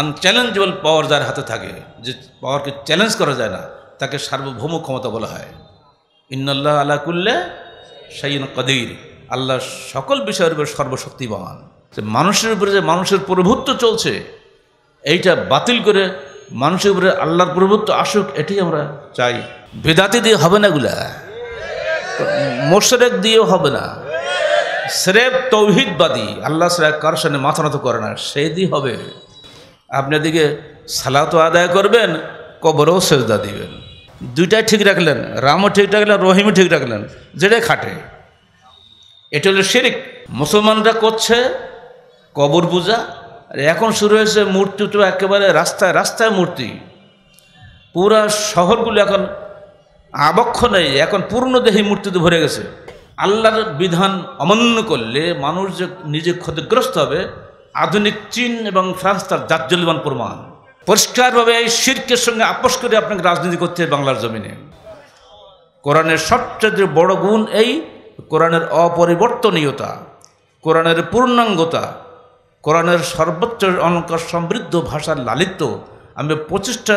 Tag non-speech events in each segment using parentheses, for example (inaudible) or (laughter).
আনচ্যালেঞ্জেবল পাওয়ার যার হাতে থাকে যে পাওয়ারকে চ্যালেঞ্জ করা যায় না তাকে সার্বভৌম ক্ষমতা বলা হয় ইন্নাল্লাহ আলা কুল্লে সাইন কদির আল্লাহ সকল বিষয়ের উপরে সর্বশক্তিবান মানুষের উপরে যে মানুষের প্রভুত্ব চলছে এইটা বাতিল করে মানুষের উপরে আল্লাহর প্রভুত্ব আসুক এটাই আমরা চাই বেদাতি দিয়ে হবে না গুলা মোশরেক দিয়েও হবে না স্রেফ তৌহিদবাদী আল্লাহ সাহেব কারোর সামনে মাথা নত করে না সেই দিয়ে হবে আপনাদিকে তো আদায় করবেন কবরও সেজদা দিবেন দুইটাই ঠিক রাখলেন রামও ঠিক রাখলেন রহিমও ঠিক রাখলেন যেটাই খাটে এটা হলো শিরিক মুসলমানরা করছে কবর পূজা আর এখন শুরু হয়েছে মূর্তি তো একেবারে রাস্তায় রাস্তায় মূর্তি পুরা শহরগুলো এখন আবক্ষ নেই এখন দেহি মূর্তিতে ভরে গেছে আল্লাহর বিধান অমান্য করলে মানুষ যে নিজে ক্ষতিগ্রস্ত হবে আধুনিক চীন এবং ফ্রান্স তার জাজ্জলিমান প্রমাণ পরিষ্কারভাবে এই শির্কের সঙ্গে আপোষ করে আপনাকে রাজনীতি করতে হবে বাংলার জমিনে কোরআনের সবচেয়ে বড় গুণ এই কোরআনের অপরিবর্তনীয়তা কোরআনের পূর্ণাঙ্গতা কোরআনের সর্বোচ্চ অলঙ্কার সমৃদ্ধ ভাষার লালিত্য আমি পঁচিশটা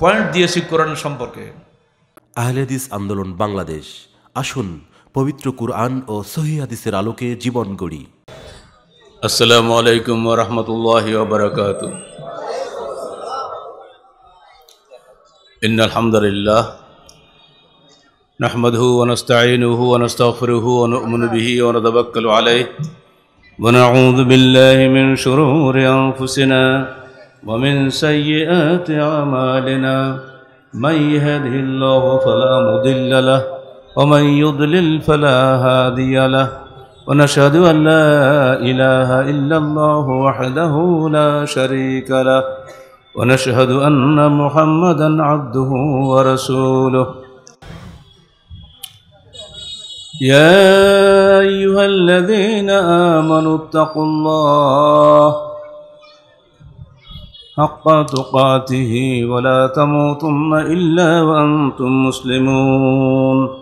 পয়েন্ট দিয়েছি কোরআন সম্পর্কে আহলেদিস আন্দোলন বাংলাদেশ আসুন পবিত্র কোরআন ও সহি হাদিসের আলোকে জীবন গড়ি السلام علیکم ورحمۃ اللہ وبرکاتہ ان الحمد للہ ونؤمن به ونتوکل علیہ ونعوذ باللہ من من شرور انفسنا ومن ومن سیئات اعمالنا يهده فلا فلا مضل له له يضلل ونشهد أن لا إله إلا الله وحده لا شريك له ونشهد أن محمدا عبده ورسوله يا أيها الذين آمنوا اتقوا الله حق تقاته ولا تموتن إلا وأنتم مسلمون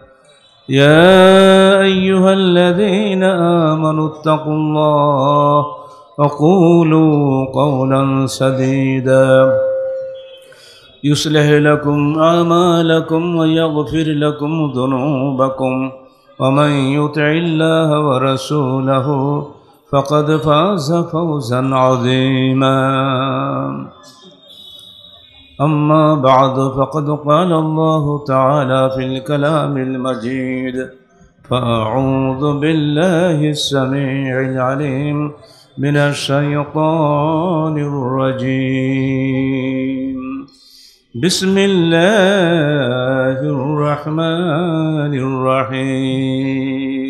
يا أيها الذين آمنوا اتقوا الله وقولوا قولا سديدا يصلح لكم أعمالكم ويغفر لكم ذنوبكم ومن يطع الله ورسوله فقد فاز فوزا عظيما أما بعد فقد قال الله تعالى في الكلام المجيد فأعوذ بالله السميع العليم من الشيطان الرجيم بسم الله الرحمن الرحيم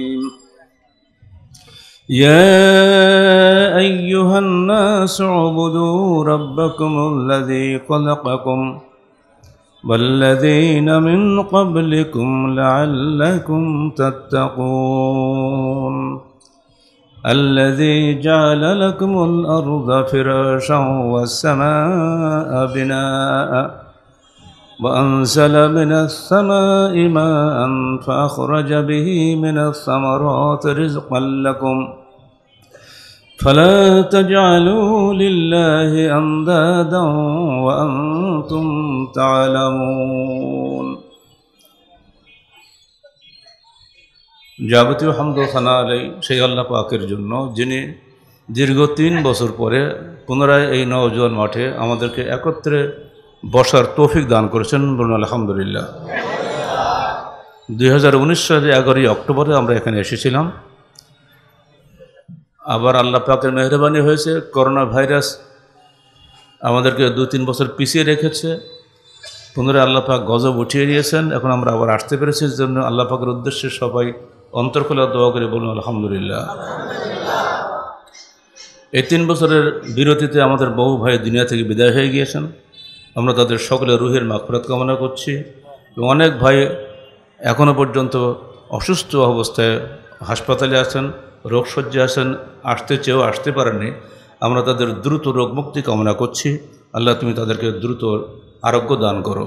يا أيها الناس اعبدوا ربكم الذي خلقكم والذين من قبلكم لعلكم تتقون الذي جعل لكم الأرض فراشا والسماء بناءً وأنزل من السماء ماء فأخرج به من الثمرات رزقا لكم فلا تجعلوا لله أندادا وأنتم تعلمون যাবতীয় হামদ খানারাই সেই আল্লাহ পাকের জন্য যিনি দীর্ঘ তিন বছর পরে পুনরায় এই নওজোয়ান মাঠে আমাদেরকে একত্রে বসার তৌফিক দান করেছেন বলুন আলহামদুলিল্লাহ দুই হাজার উনিশ সালে এগারোই অক্টোবরে আমরা এখানে এসেছিলাম আবার আল্লাহ পাকের মেহরবানি হয়েছে করোনা ভাইরাস আমাদেরকে দু তিন বছর পিছিয়ে রেখেছে পুনরায় আল্লাহ পাক গজব উঠিয়ে নিয়েছেন এখন আমরা আবার আসতে পেরেছি জন্য আল্লাহ পাকের উদ্দেশ্যে সবাই অন্তর খোলা দোয়া করে বলুন আলহামদুলিল্লাহ এই তিন বছরের বিরতিতে আমাদের বহু ভাই দুনিয়া থেকে বিদায় হয়ে গিয়েছেন আমরা তাদের সকলে রুহের মাকফরাত কামনা করছি এবং অনেক ভাই এখনও পর্যন্ত অসুস্থ অবস্থায় হাসপাতালে আছেন রোগসজ্জা আসতে চেয়েও আসতে পারেননি আমরা তাদের দ্রুত রোগমুক্তি কামনা করছি আল্লাহ তুমি তাদেরকে দ্রুত আরোগ্য দান করো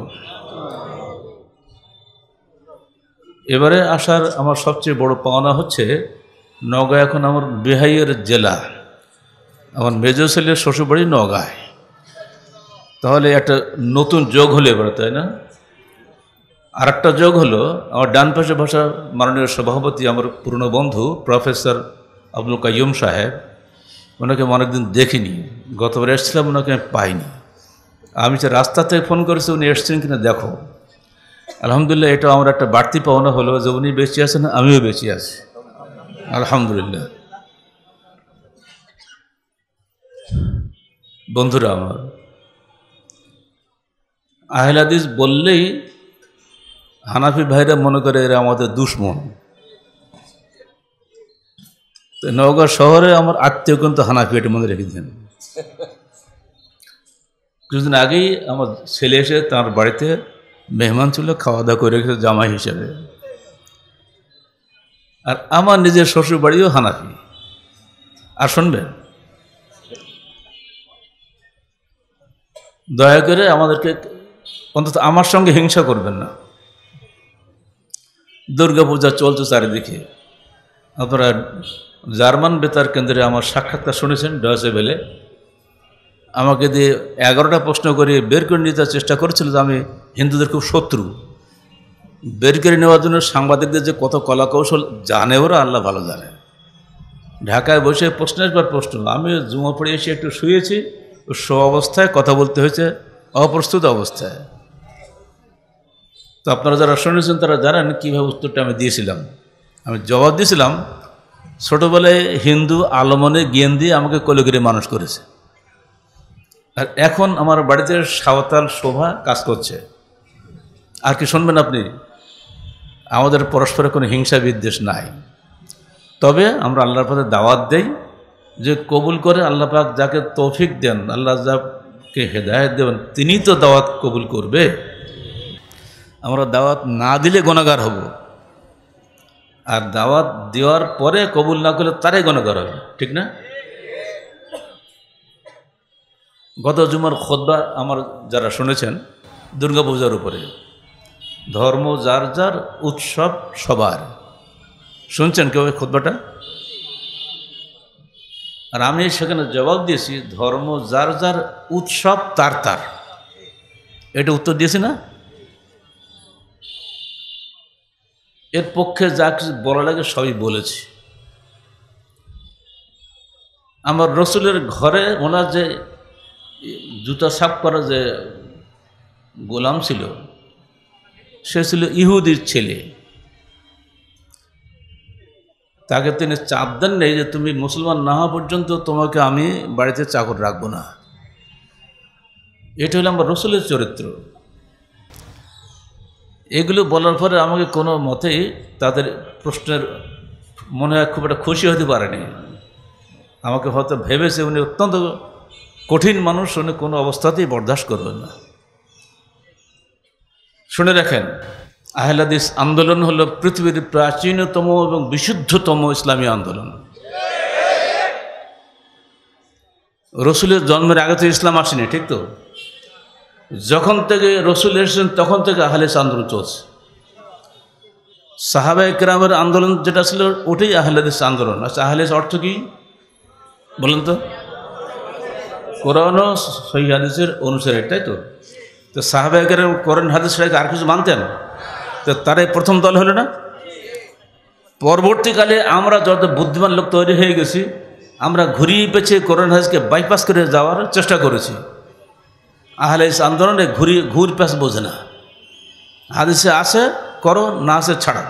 এবারে আসার আমার সবচেয়ে বড় পাওনা হচ্ছে নগাঁ এখন আমার বিহাইয়ের জেলা আমার মেজ ছেলের শ্বশুরবাড়ি নগাঁয় তাহলে একটা নতুন যোগ হলে এবারে তাই না আর একটা যোগ হলো আমার ডান পাশে বসা মাননীয় সভাপতি আমার পুরনো বন্ধু প্রফেসর আব্দুল কাইম সাহেব ওনাকে আমি অনেকদিন দেখিনি গতবার এসেছিলাম ওনাকে আমি পাইনি আমি যে রাস্তা থেকে ফোন করেছি উনি এসছেন কিনা দেখো আলহামদুলিল্লাহ এটা আমার একটা বাড়তি পাওনা হলো যে উনি বেঁচে আছেন আমিও বেঁচে আছি আলহামদুলিল্লাহ বন্ধুরা আমার আহলাদিস বললেই হানাফি ভাইরা মনে করে এরা আমাদের দুশ্মন তো নওগাঁ শহরে আমার আত্মীয় কিন্তু হানাফি এটা মনে রেখে দেন কিছুদিন আগেই আমার ছেলে এসে তার বাড়িতে মেহমান ছিল খাওয়া দাওয়া করে রেখেছে জামাই হিসেবে আর আমার নিজের শ্বশুর বাড়িও হানাফি আর শুনবেন দয়া করে আমাদেরকে অন্তত আমার সঙ্গে হিংসা করবেন না দুর্গাপূজা চলছে চারিদিকে আপনারা জার্মান বেতার কেন্দ্রে আমার সাক্ষাৎকার শুনেছেন ডয়েসে বেলে আমাকে দিয়ে এগারোটা প্রশ্ন করে বের করে নিতে চেষ্টা করেছিল যে আমি হিন্দুদের খুব শত্রু বের করে নেওয়ার জন্য সাংবাদিকদের যে কত কলাকৌশল জানে ওরা আল্লাহ ভালো জানে ঢাকায় বসে প্রশ্নের পর প্রশ্ন আমি জুমা পড়ে এসে একটু শুয়েছি সব অবস্থায় কথা বলতে হয়েছে অপ্রস্তুত অবস্থায় তো আপনারা যারা শুনেছেন তারা জানেন কীভাবে উত্তরটা আমি দিয়েছিলাম আমি জবাব দিয়েছিলাম ছোটোবেলায় হিন্দু আলমনে জ্ঞান দিয়ে আমাকে কলিগিরি মানুষ করেছে আর এখন আমার বাড়িতে সাঁওতাল শোভা কাজ করছে আর কি শুনবেন আপনি আমাদের পরস্পরে কোনো হিংসা বিদ্বেষ নাই তবে আমরা আল্লাহর পথে দাওয়াত দেই যে কবুল করে আল্লাহ পাক যাকে তৌফিক দেন আল্লাহ যাকে হেদায়ত দেবেন তিনি তো দাওয়াত কবুল করবে আমরা দাওয়াত না দিলে গণাগার হব আর দাওয়াত দেওয়ার পরে কবুল না করলে তারাই গণাগার হবে ঠিক না গত জুমার খোদ্া আমার যারা শুনেছেন দুর্গা পূজার উপরে ধর্ম যার যার উৎসব সবার শুনছেন কেউ এই আর আমি সেখানে জবাব দিয়েছি ধর্ম যার যার উৎসব তার তার এটা উত্তর দিয়েছি না এর পক্ষে যা কিছু বলা লাগে সবই বলেছি আমার রসুলের ঘরে ওনার যে জুতা সাফ করা যে গোলাম ছিল সে ছিল ইহুদির ছেলে তাকে তিনি চাপ দেন নেই যে তুমি মুসলমান না হওয়া পর্যন্ত তোমাকে আমি বাড়িতে চাকর রাখবো না এটা হলো আমার রসুলের চরিত্র এগুলো বলার পরে আমাকে কোনো মতেই তাদের প্রশ্নের মনে হয় খুব একটা খুশি হতে পারেনি আমাকে হয়তো ভেবেছে উনি অত্যন্ত কঠিন মানুষ উনি কোনো অবস্থাতেই বরদাস্ত করবেন না শুনে রাখেন আহলাদিস আন্দোলন হল পৃথিবীর প্রাচীনতম এবং বিশুদ্ধতম ইসলামী আন্দোলন রসুলের জন্মের আগে তো ইসলাম আসেনি ঠিক তো যখন থেকে রসুল এসেছেন তখন থেকে আহলে আন্দোলন চলছে সাহাবা একরামের আন্দোলন যেটা ছিল ওটাই আহলেদেশ আন্দোলন আচ্ছা আহলেস অর্থ কী বলেন তো কোরআন সহি হাদিসের অনুসারে তাই তো তো সাহাবা একরাম কোরআন হাদিস সেটাকে আর কিছু মানতেন তো তারাই প্রথম দল হলো না পরবর্তীকালে আমরা যত বুদ্ধিমান লোক তৈরি হয়ে গেছি আমরা ঘুরিয়ে পেছে কোরআন হাদিসকে বাইপাস করে যাওয়ার চেষ্টা করেছি আহলে আন্দোলনে ঘুরি ঘুর প্যাস বোঝে না হাদিসে আসে করো না আসে ছাড়া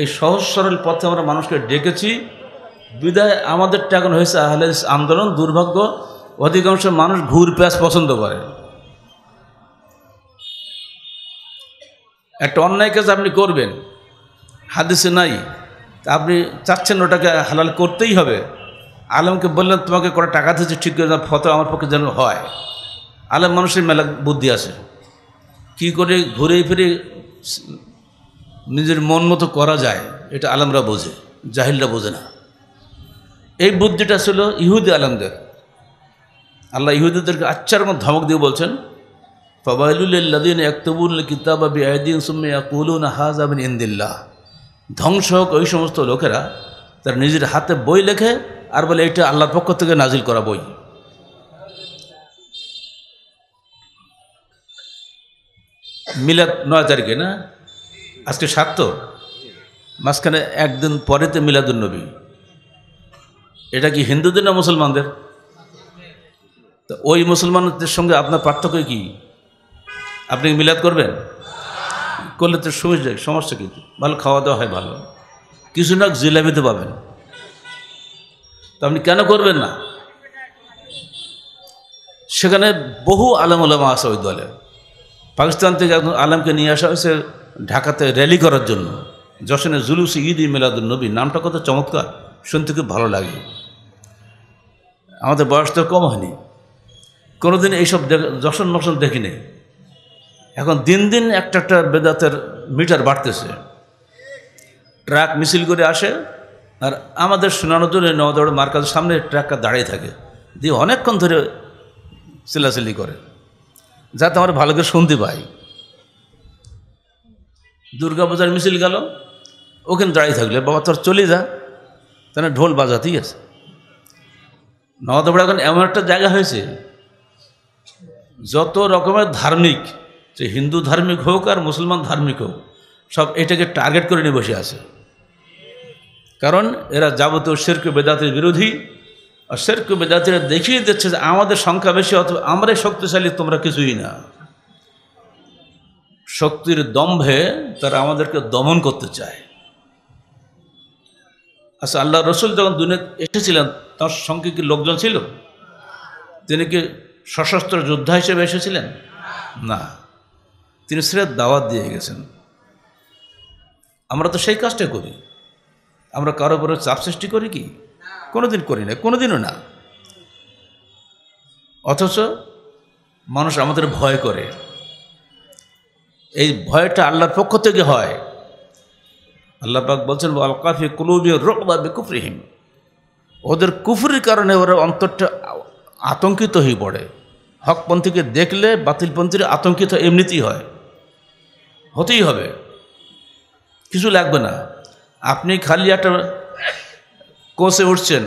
এই সহজ সরল পথে আমরা মানুষকে ডেকেছি বিদায় আমাদেরটা এখন হয়েছে আহলে আন্দোলন দুর্ভাগ্য অধিকাংশ মানুষ ঘুর প্যাস পছন্দ করে একটা অন্যায় কাজ আপনি করবেন হাদিসে নাই আপনি চাচ্ছেন ওটাকে হালাল করতেই হবে আলমকে বললেন তোমাকে কটা টাকা দিচ্ছে ঠিক করে ফত আমার পক্ষে যেন হয় আলেম মানুষের মেলা বুদ্ধি আছে কি করে ঘুরে ফিরে নিজের মন মতো করা যায় এটা আলমরা বোঝে জাহিলরা বোঝে না এই বুদ্ধিটা ছিল ইহুদি আলমদের আল্লাহ ইহুদিদেরকে আচ্ছার মতো ধমক দিয়ে বলছেন ফবাইলুল্লাদিন একতবুল কিতাব বিআদিন সুমিয়া কুলুন হাজাবিন ইন্দিল্লাহ ধ্বংস হোক ওই সমস্ত লোকেরা তার নিজের হাতে বই লেখে আর বলে এটা আল্লাহর পক্ষ থেকে নাজিল করা বই মিলাদ নয় তারিখে না আজকে সাত তো মাঝখানে একদিন পরেতে মিলাদুলনবী এটা কি হিন্দুদের না মুসলমানদের তো ওই মুসলমানদের সঙ্গে আপনার পার্থক্য কি আপনি মিলাদ করবেন করলে তো সুবিধা সমস্যা কিন্তু ভালো খাওয়া দাওয়া হয় ভালো কিছু না জিলামিতে পাবেন তো আপনি কেন করবেন না সেখানে বহু আলম আলামা আছে ওই দলে পাকিস্তান থেকে একজন আলমকে নিয়ে আসা হয়েছে ঢাকাতে র্যালি করার জন্য যশনে জুলুস ঈদ ই মিলাদুল নবী নামটা কত চমৎকার শুনতে খুব ভালো লাগে আমাদের বয়স তো কম হয়নি কোনোদিন এইসব যশন মশন দেখিনি এখন দিন দিন একটা একটা বেদাতের মিটার বাড়তেছে ট্রাক মিছিল করে আসে আর আমাদের শোনানোর জন্য নওদাবাড় মার্কাজের সামনে ট্রাকটা দাঁড়িয়ে থাকে দিয়ে অনেকক্ষণ ধরে চিল্লাচিল্লি করে যাতে আমরা ভালো করে শুনতে পাই দুর্গাপূজার মিছিল গেল ওখানে দাঁড়িয়ে থাকলে বাবা তোর চলে যা তাহলে ঢোল বাজাতেই আছে নওয়াদপাড়া এখন এমন একটা জায়গা হয়েছে যত রকমের ধার্মিক যে হিন্দু ধার্মিক হোক আর মুসলমান ধার্মিক হোক সব এটাকে টার্গেট করে নিয়ে বসে আছে কারণ এরা যাবতীয় শির্ক বেদাতের বিরোধী আর সেরকম বেদাতিরা দেখিয়ে দিচ্ছে যে আমাদের সংখ্যা বেশি অথবা আমরাই শক্তিশালী তোমরা কিছুই না শক্তির দম্ভে তারা আমাদেরকে দমন করতে চায় আচ্ছা আল্লাহ রসুল যখন দুনিয়া এসেছিলেন তার সঙ্গে কি লোকজন ছিল তিনি কি সশস্ত্র যোদ্ধা হিসেবে এসেছিলেন না তিনি সেটা দাওয়াত দিয়ে গেছেন আমরা তো সেই কাজটা করি আমরা কারো উপরে চাপ সৃষ্টি করি কি কোনোদিন করি না কোনোদিনও না অথচ মানুষ আমাদের ভয় করে এই ভয়টা আল্লাহর পক্ষ থেকে হয় আল্লাহ পাক বলছেন আলকাফি কুলুবি বা বেকুফরিহীন ওদের কুফরির কারণে ওরা অন্তরটা আতঙ্কিত হয়ে পড়ে হকপন্থীকে দেখলে বাতিলপন্থীর আতঙ্কিত এমনিতেই হয় হতেই হবে কিছু লাগবে না আপনি খালি একটা কোচে উঠছেন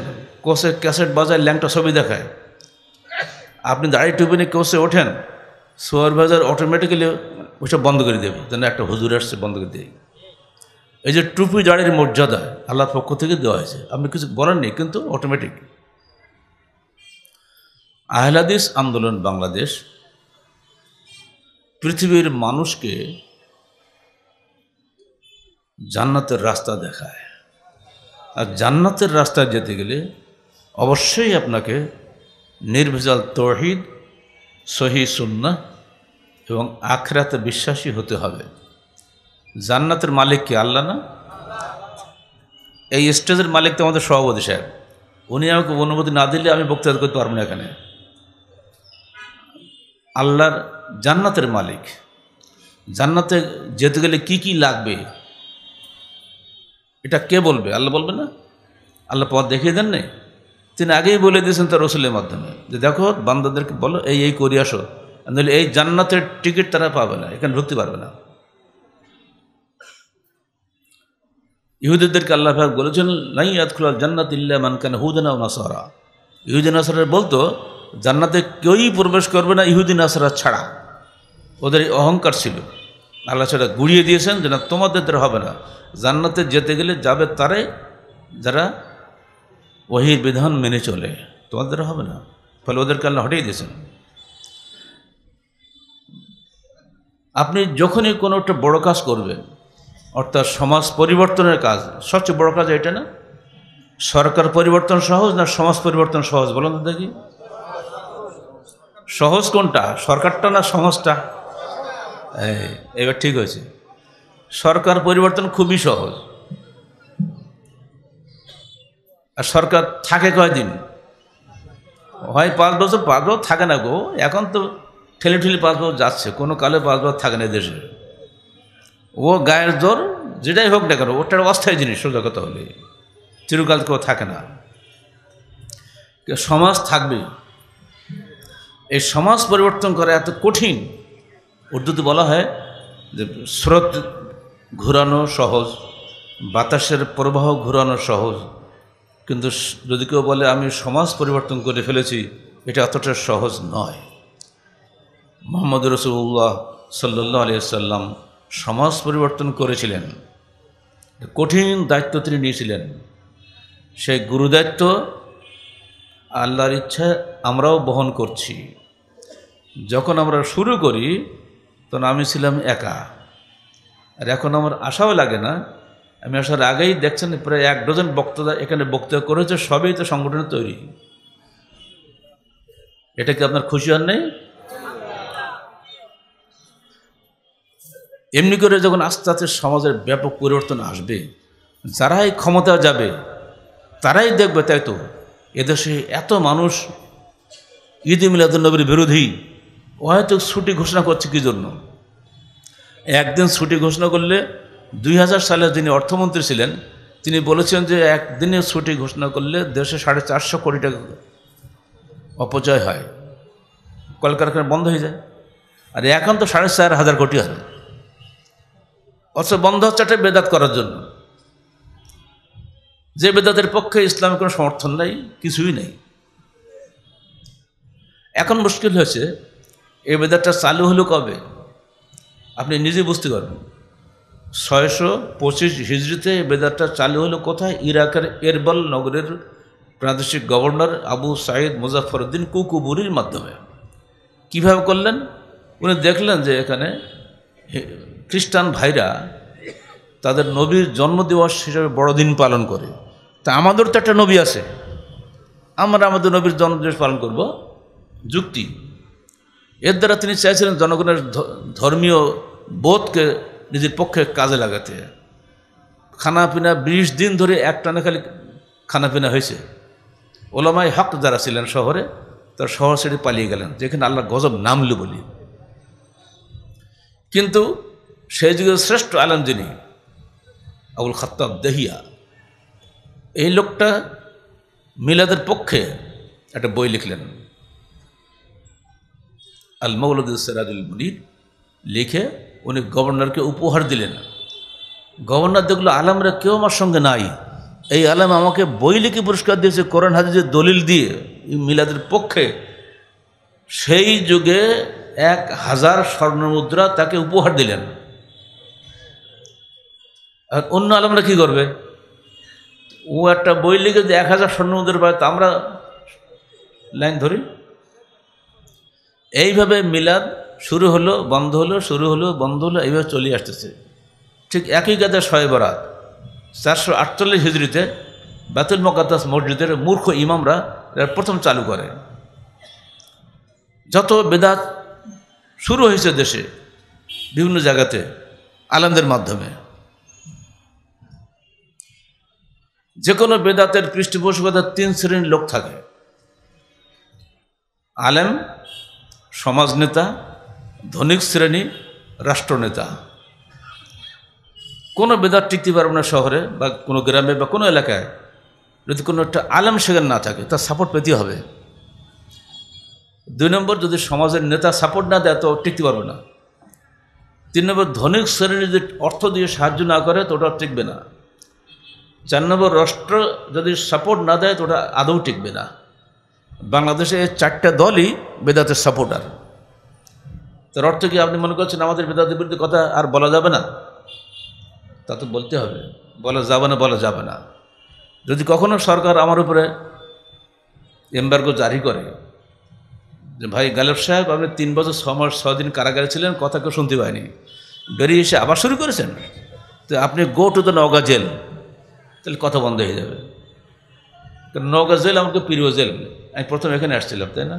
কোচে ক্যাসেট বাজায় ল্যাংটা ছবি দেখায় আপনি দাঁড়িয়ে টুপি নিয়ে কোচে ওঠেন সুপারভাইজার অটোমেটিক্যালি ওইসব বন্ধ করে দেবে যেন একটা হুজুর আসছে বন্ধ করে দেয় এই যে টুপি দাঁড়ির মর্যাদা আল্লাহর পক্ষ থেকে দেওয়া হয়েছে আপনি কিছু বলার নেই কিন্তু অটোমেটিক আহলাদিস আন্দোলন বাংলাদেশ পৃথিবীর মানুষকে জান্নাতের রাস্তা দেখায় আর জান্নাতের রাস্তায় যেতে গেলে অবশ্যই আপনাকে নির্ভেজাল তহিদ সহি সুন্না এবং আখরাতে বিশ্বাসী হতে হবে জান্নাতের মালিক কি আল্লাহ না এই স্টেজের মালিক তো আমাদের সভাপতি সাহেব উনি আমাকে অনুমতি না দিলে আমি বক্তৃতা করতে পারবো না এখানে আল্লাহর জান্নাতের মালিক জান্নাতে যেতে গেলে কি কি লাগবে এটা কে বলবে আল্লাহ বলবে না আল্লাহ পথ দেখিয়ে দেন নাই তিনি আগেই বলে দিয়েছেন তার রসুলের মাধ্যমে যে দেখো বান্দাদেরকে বলো এই এই করি আসো নইলে এই জান্নাতের টিকিট তারা পাবে না এখানে ঢুকতে পারবে না ইহুদেরকে আল্লাহ ফাহ বলেছেন নাই আতখুলাল জান্নাত ইল্লা মানকান হুদিনা ও নাসারা ইহুদিন নাসারের বলতো জান্নাতে কেউই প্রবেশ করবে না ইহুদিন নাসারা ছাড়া ওদের অহংকার ছিল আল্লাহ সেটা গুড়িয়ে দিয়েছেন যে না তোমাদের হবে না জান্নাতে যেতে গেলে যাবে তারাই যারা ওহির বিধান মেনে চলে তোমাদের হবে না ফলে ওদেরকে আল্লাহ হটিয়ে দিয়েছেন আপনি যখনই কোনো একটা বড় কাজ করবেন অর্থাৎ সমাজ পরিবর্তনের কাজ সবচেয়ে বড় কাজ এটা না সরকার পরিবর্তন সহজ না সমাজ পরিবর্তন সহজ বলুন তো দেখি সহজ কোনটা সরকারটা না সমাজটা এবার ঠিক হয়েছে সরকার পরিবর্তন খুবই সহজ আর সরকার থাকে কয়দিন হয় পাঁচ বছর পাঁচ বছর থাকে না গো এখন তো ঠেলে ঠেলে পাঁচ বছর যাচ্ছে কোনো কালে পাঁচ বছর থাকে না দেশে ও গায়ের জোর যেটাই হোক না কেন ওটার অস্থায়ী জিনিস সোজা কথা হলে চিরকাল কেউ থাকে না সমাজ থাকবে এই সমাজ পরিবর্তন করা এত কঠিন উর্দুতে বলা হয় যে স্রোত ঘুরানো সহজ বাতাসের প্রবাহ ঘুরানো সহজ কিন্তু যদি কেউ বলে আমি সমাজ পরিবর্তন করে ফেলেছি এটা এতটা সহজ নয় মোহাম্মদ রসুল্লাহ সাল্লাহ আলিয়াল্লাম সমাজ পরিবর্তন করেছিলেন কঠিন দায়িত্ব তিনি নিয়েছিলেন সেই গুরুদায়িত্ব আল্লাহর ইচ্ছা আমরাও বহন করছি যখন আমরা শুরু করি তখন আমি ছিলাম একা আর এখন আমার আশাও লাগে না আমি আসার আগেই দেখছেন প্রায় এক ডজন বক্তরা এখানে বক্তব্য করেছে সবই তো সংগঠনের তৈরি এটা কি আপনার খুশি আর নেই এমনি করে যখন আস্তে আস্তে সমাজের ব্যাপক পরিবর্তন আসবে যারাই ক্ষমতা যাবে তারাই দেখবে তাই তো এদেশে এত মানুষ ঈদ নবীর বিরোধী অহেতুক ছুটি ঘোষণা করছে কী জন্য একদিন ছুটি ঘোষণা করলে দুই সালে যিনি অর্থমন্ত্রী ছিলেন তিনি বলেছেন যে একদিনে ছুটি ঘোষণা করলে দেশে সাড়ে চারশো কোটি টাকা অপচয় হয় কলকারখানা বন্ধ হয়ে যায় আর এখন তো সাড়ে চার হাজার কোটি হবে অথচ বন্ধ হচ্ছে একটা বেদাত করার জন্য যে বেদাতের পক্ষে ইসলামের কোনো সমর্থন নাই কিছুই নেই এখন মুশকিল হয়েছে এই বেদাতটা চালু হলো কবে আপনি নিজে বুঝতে পারবেন ছয়শো পঁচিশ হিজড়িতে বেদারটা চালু হলো কোথায় ইরাকের এরবাল নগরের প্রাদেশিক গভর্নর আবু সাইদ মুজাফরউদ্দিন কুকুবুরির মাধ্যমে কিভাবে করলেন উনি দেখলেন যে এখানে খ্রিস্টান ভাইরা তাদের নবীর জন্মদিবস হিসাবে বড়দিন পালন করে তা আমাদের তো একটা নবী আছে আমরা আমাদের নবীর জন্মদিবস পালন করব যুক্তি এর দ্বারা তিনি চাইছিলেন জনগণের ধর্মীয় বোধকে নিজের পক্ষে কাজে লাগাতে খানাপিনা বিশ দিন ধরে একটানা খালি খানাপিনা হয়েছে ওলামাই হক যারা ছিলেন শহরে তার শহর ছেড়ে পালিয়ে গেলেন যেখানে আল্লাহ গজব নামল বলি কিন্তু সেই যুগে শ্রেষ্ঠ আলম যিনি আবুল খাত্তাব দেহিয়া এই লোকটা মিলাদের পক্ষে একটা বই লিখলেন আল মৌলুদ্দিন সিরাজুল মুনির লিখে উনি গভর্নরকে উপহার দিলেন গভর্নর দেখলো আলামরা কেউ আমার সঙ্গে নাই এই আলাম আমাকে বই লিখে পুরস্কার দিয়েছে করেন হাজিজের দলিল দিয়ে মিলাদের পক্ষে সেই যুগে এক হাজার স্বর্ণমুদ্রা তাকে উপহার দিলেন আর অন্য আলমরা কী করবে ও একটা বই লিখে যে এক হাজার স্বর্ণমুদ্রা পায় তা আমরা লাইন ধরি এইভাবে মিলাদ শুরু হলো বন্ধ হলো শুরু হলো বন্ধ হলো এইভাবে চলে আসতেছে ঠিক একই গাদা শয়ে বরাত চারশো আটচল্লিশ হিজড়িতে বাতুল মকাদ্দাস মসজিদের মূর্খ ইমামরা প্রথম চালু করে যত বেদাত শুরু হয়েছে দেশে বিভিন্ন জায়গাতে আলামদের মাধ্যমে যে কোনো বেদাতের পৃষ্ঠপোষকতার তিন শ্রেণীর লোক থাকে আলেম সমাজনেতা ধনিক শ্রেণী রাষ্ট্রনেতা কোনো বেদার টিকতে পারবে না শহরে বা কোনো গ্রামে বা কোনো এলাকায় যদি কোনো একটা আলেম সেখানে না থাকে তার সাপোর্ট পেতে হবে দুই নম্বর যদি সমাজের নেতা সাপোর্ট না দেয় তো টিকতে পারবে না তিন নম্বর ধনিক শ্রেণী যদি অর্থ দিয়ে সাহায্য না করে তো ওটা টিকবে না চার নম্বর রাষ্ট্র যদি সাপোর্ট না দেয় তো ওটা আদৌ টিকবে না বাংলাদেশে চারটা দলই বেদাতের সাপোর্টার তার অর্থ কি আপনি মনে করছেন আমাদের বেদাতের বিরুদ্ধে কথা আর বলা যাবে না তা তো বলতে হবে বলা যাবে না বলা যাবে না যদি কখনো সরকার আমার উপরে এম্বার্গো জারি করে যে ভাই গালেব সাহেব আপনি তিন বছর ছ মাস ছ দিন কারাগারে ছিলেন কথা কেউ শুনতে পায়নি বেরিয়ে এসে আবার শুরু করেছেন তো আপনি গো টু দ্য নগা জেল তাহলে কথা বন্ধ হয়ে যাবে নগা জেল আমাকে প্রিয় জেল আমি প্রথম এখানে আসছিলাম তাই না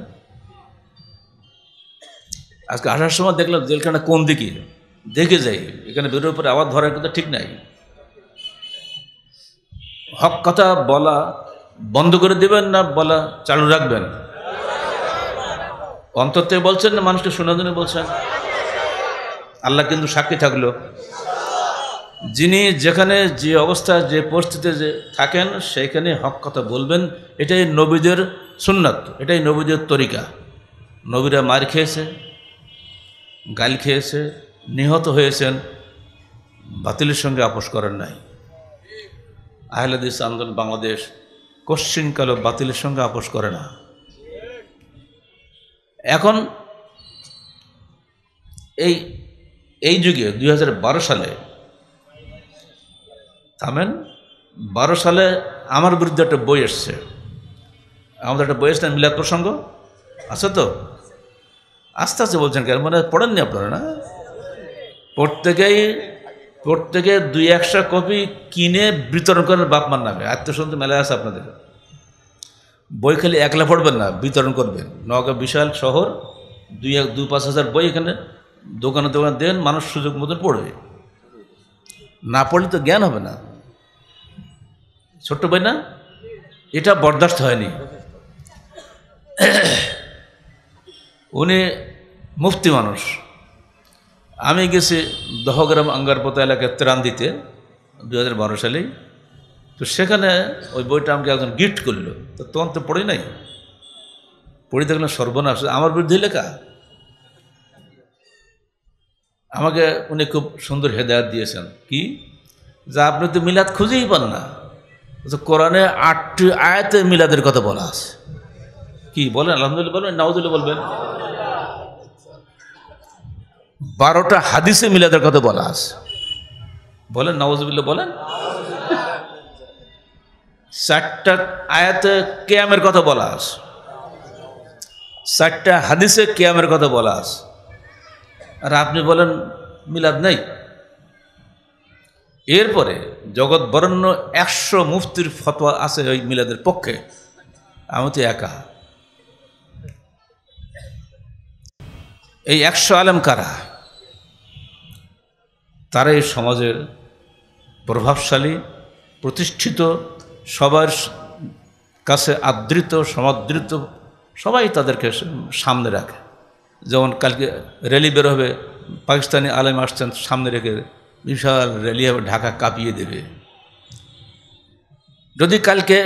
আজকে আসার সময় দেখলাম জেলখানা কোন দিকে দেখে যাই এখানে বেরোর পরে আবার ধরার কথা ঠিক নাই হক কথা বলা বন্ধ করে দেবেন না বলা চালু রাখবেন অন্তর থেকে বলছেন না মানুষকে শোনার জন্য বলছেন আল্লাহ কিন্তু সাক্ষী থাকলো যিনি যেখানে যে অবস্থা যে পরিস্থিতিতে যে থাকেন সেইখানে হক কথা বলবেন এটাই নবীদের সুন্নাত এটাই নবীদের তরিকা নবীরা মার খেয়েছে গাল খেয়েছে নিহত হয়েছেন বাতিলের সঙ্গে আপোষ করেন নাই আহলাদিস আন্দোলন বাংলাদেশ কশ্চিনকালে বাতিলের সঙ্গে আপোষ করে না এখন এই এই যুগে দুই হাজার সালে থামেন বারো সালে আমার বিরুদ্ধে একটা বই এসছে আমাদের একটা বয়স আসলেন মিলাদ প্রসঙ্গ আছে তো আস্তে আস্তে বলছেন কেন মানে পড়েননি আপনারা না প্রত্যেকেই প্রত্যেকে দুই একশো কপি কিনে বিতরণ করেন বাপমার নামে আত্মীয়স্বজন মেলা আছে আপনাদের বই খালি একলা পড়বেন না বিতরণ করবেন নওগাঁ বিশাল শহর দুই এক দু পাঁচ হাজার বই এখানে দোকানে দোকানে দেন মানুষ সুযোগ মতো পড়বে না পড়লে তো জ্ঞান হবে না ছোট্ট বই না এটা বরদাস্ত হয়নি (coughs) উনি মুফতি মানুষ আমি গেছি দহগ্রাম আঙ্গারপোতা এলাকায় ত্রাণ দিতে দু হাজার বারো সালেই তো সেখানে ওই বইটা আমাকে একজন গিফট করলো তো তখন তো পড়ি নাই পড়ি দেখলাম সর্বনাশ আমার বিরুদ্ধে লেখা আমাকে উনি খুব সুন্দর হেদায়ত দিয়েছেন কি যা আপনি তো মিলাদ খুঁজেই পান না কোরআনে আটটি আয়াতে মিলাদের কথা বলা আছে কি বলেন আলহামদুলিল্লাহ বলবেন নাউজুল্লাহ বলবেন বারোটা হাদিসে মিলাদের কথা বলা আছে বলেন নাউজুবিল্লা বলেন চারটা আয়াতে কেয়ামের কথা বলা আছে চারটা হাদিসে কেয়ামের কথা বলা আছে আর আপনি বলেন মিলাদ নেই এরপরে জগৎ বরণ্য একশো মুফতির ফতোয়া আছে ওই মিলাদের পক্ষে আমি তো একা এই একশো আলেম কারা তারাই সমাজের প্রভাবশালী প্রতিষ্ঠিত সবার কাছে আদৃত সমাদৃত সবাই তাদেরকে সামনে রাখে যেমন কালকে র্যালি বেরোবে পাকিস্তানি আলেম আসছেন সামনে রেখে বিশাল র্যালি ঢাকা কাঁপিয়ে দেবে যদি কালকে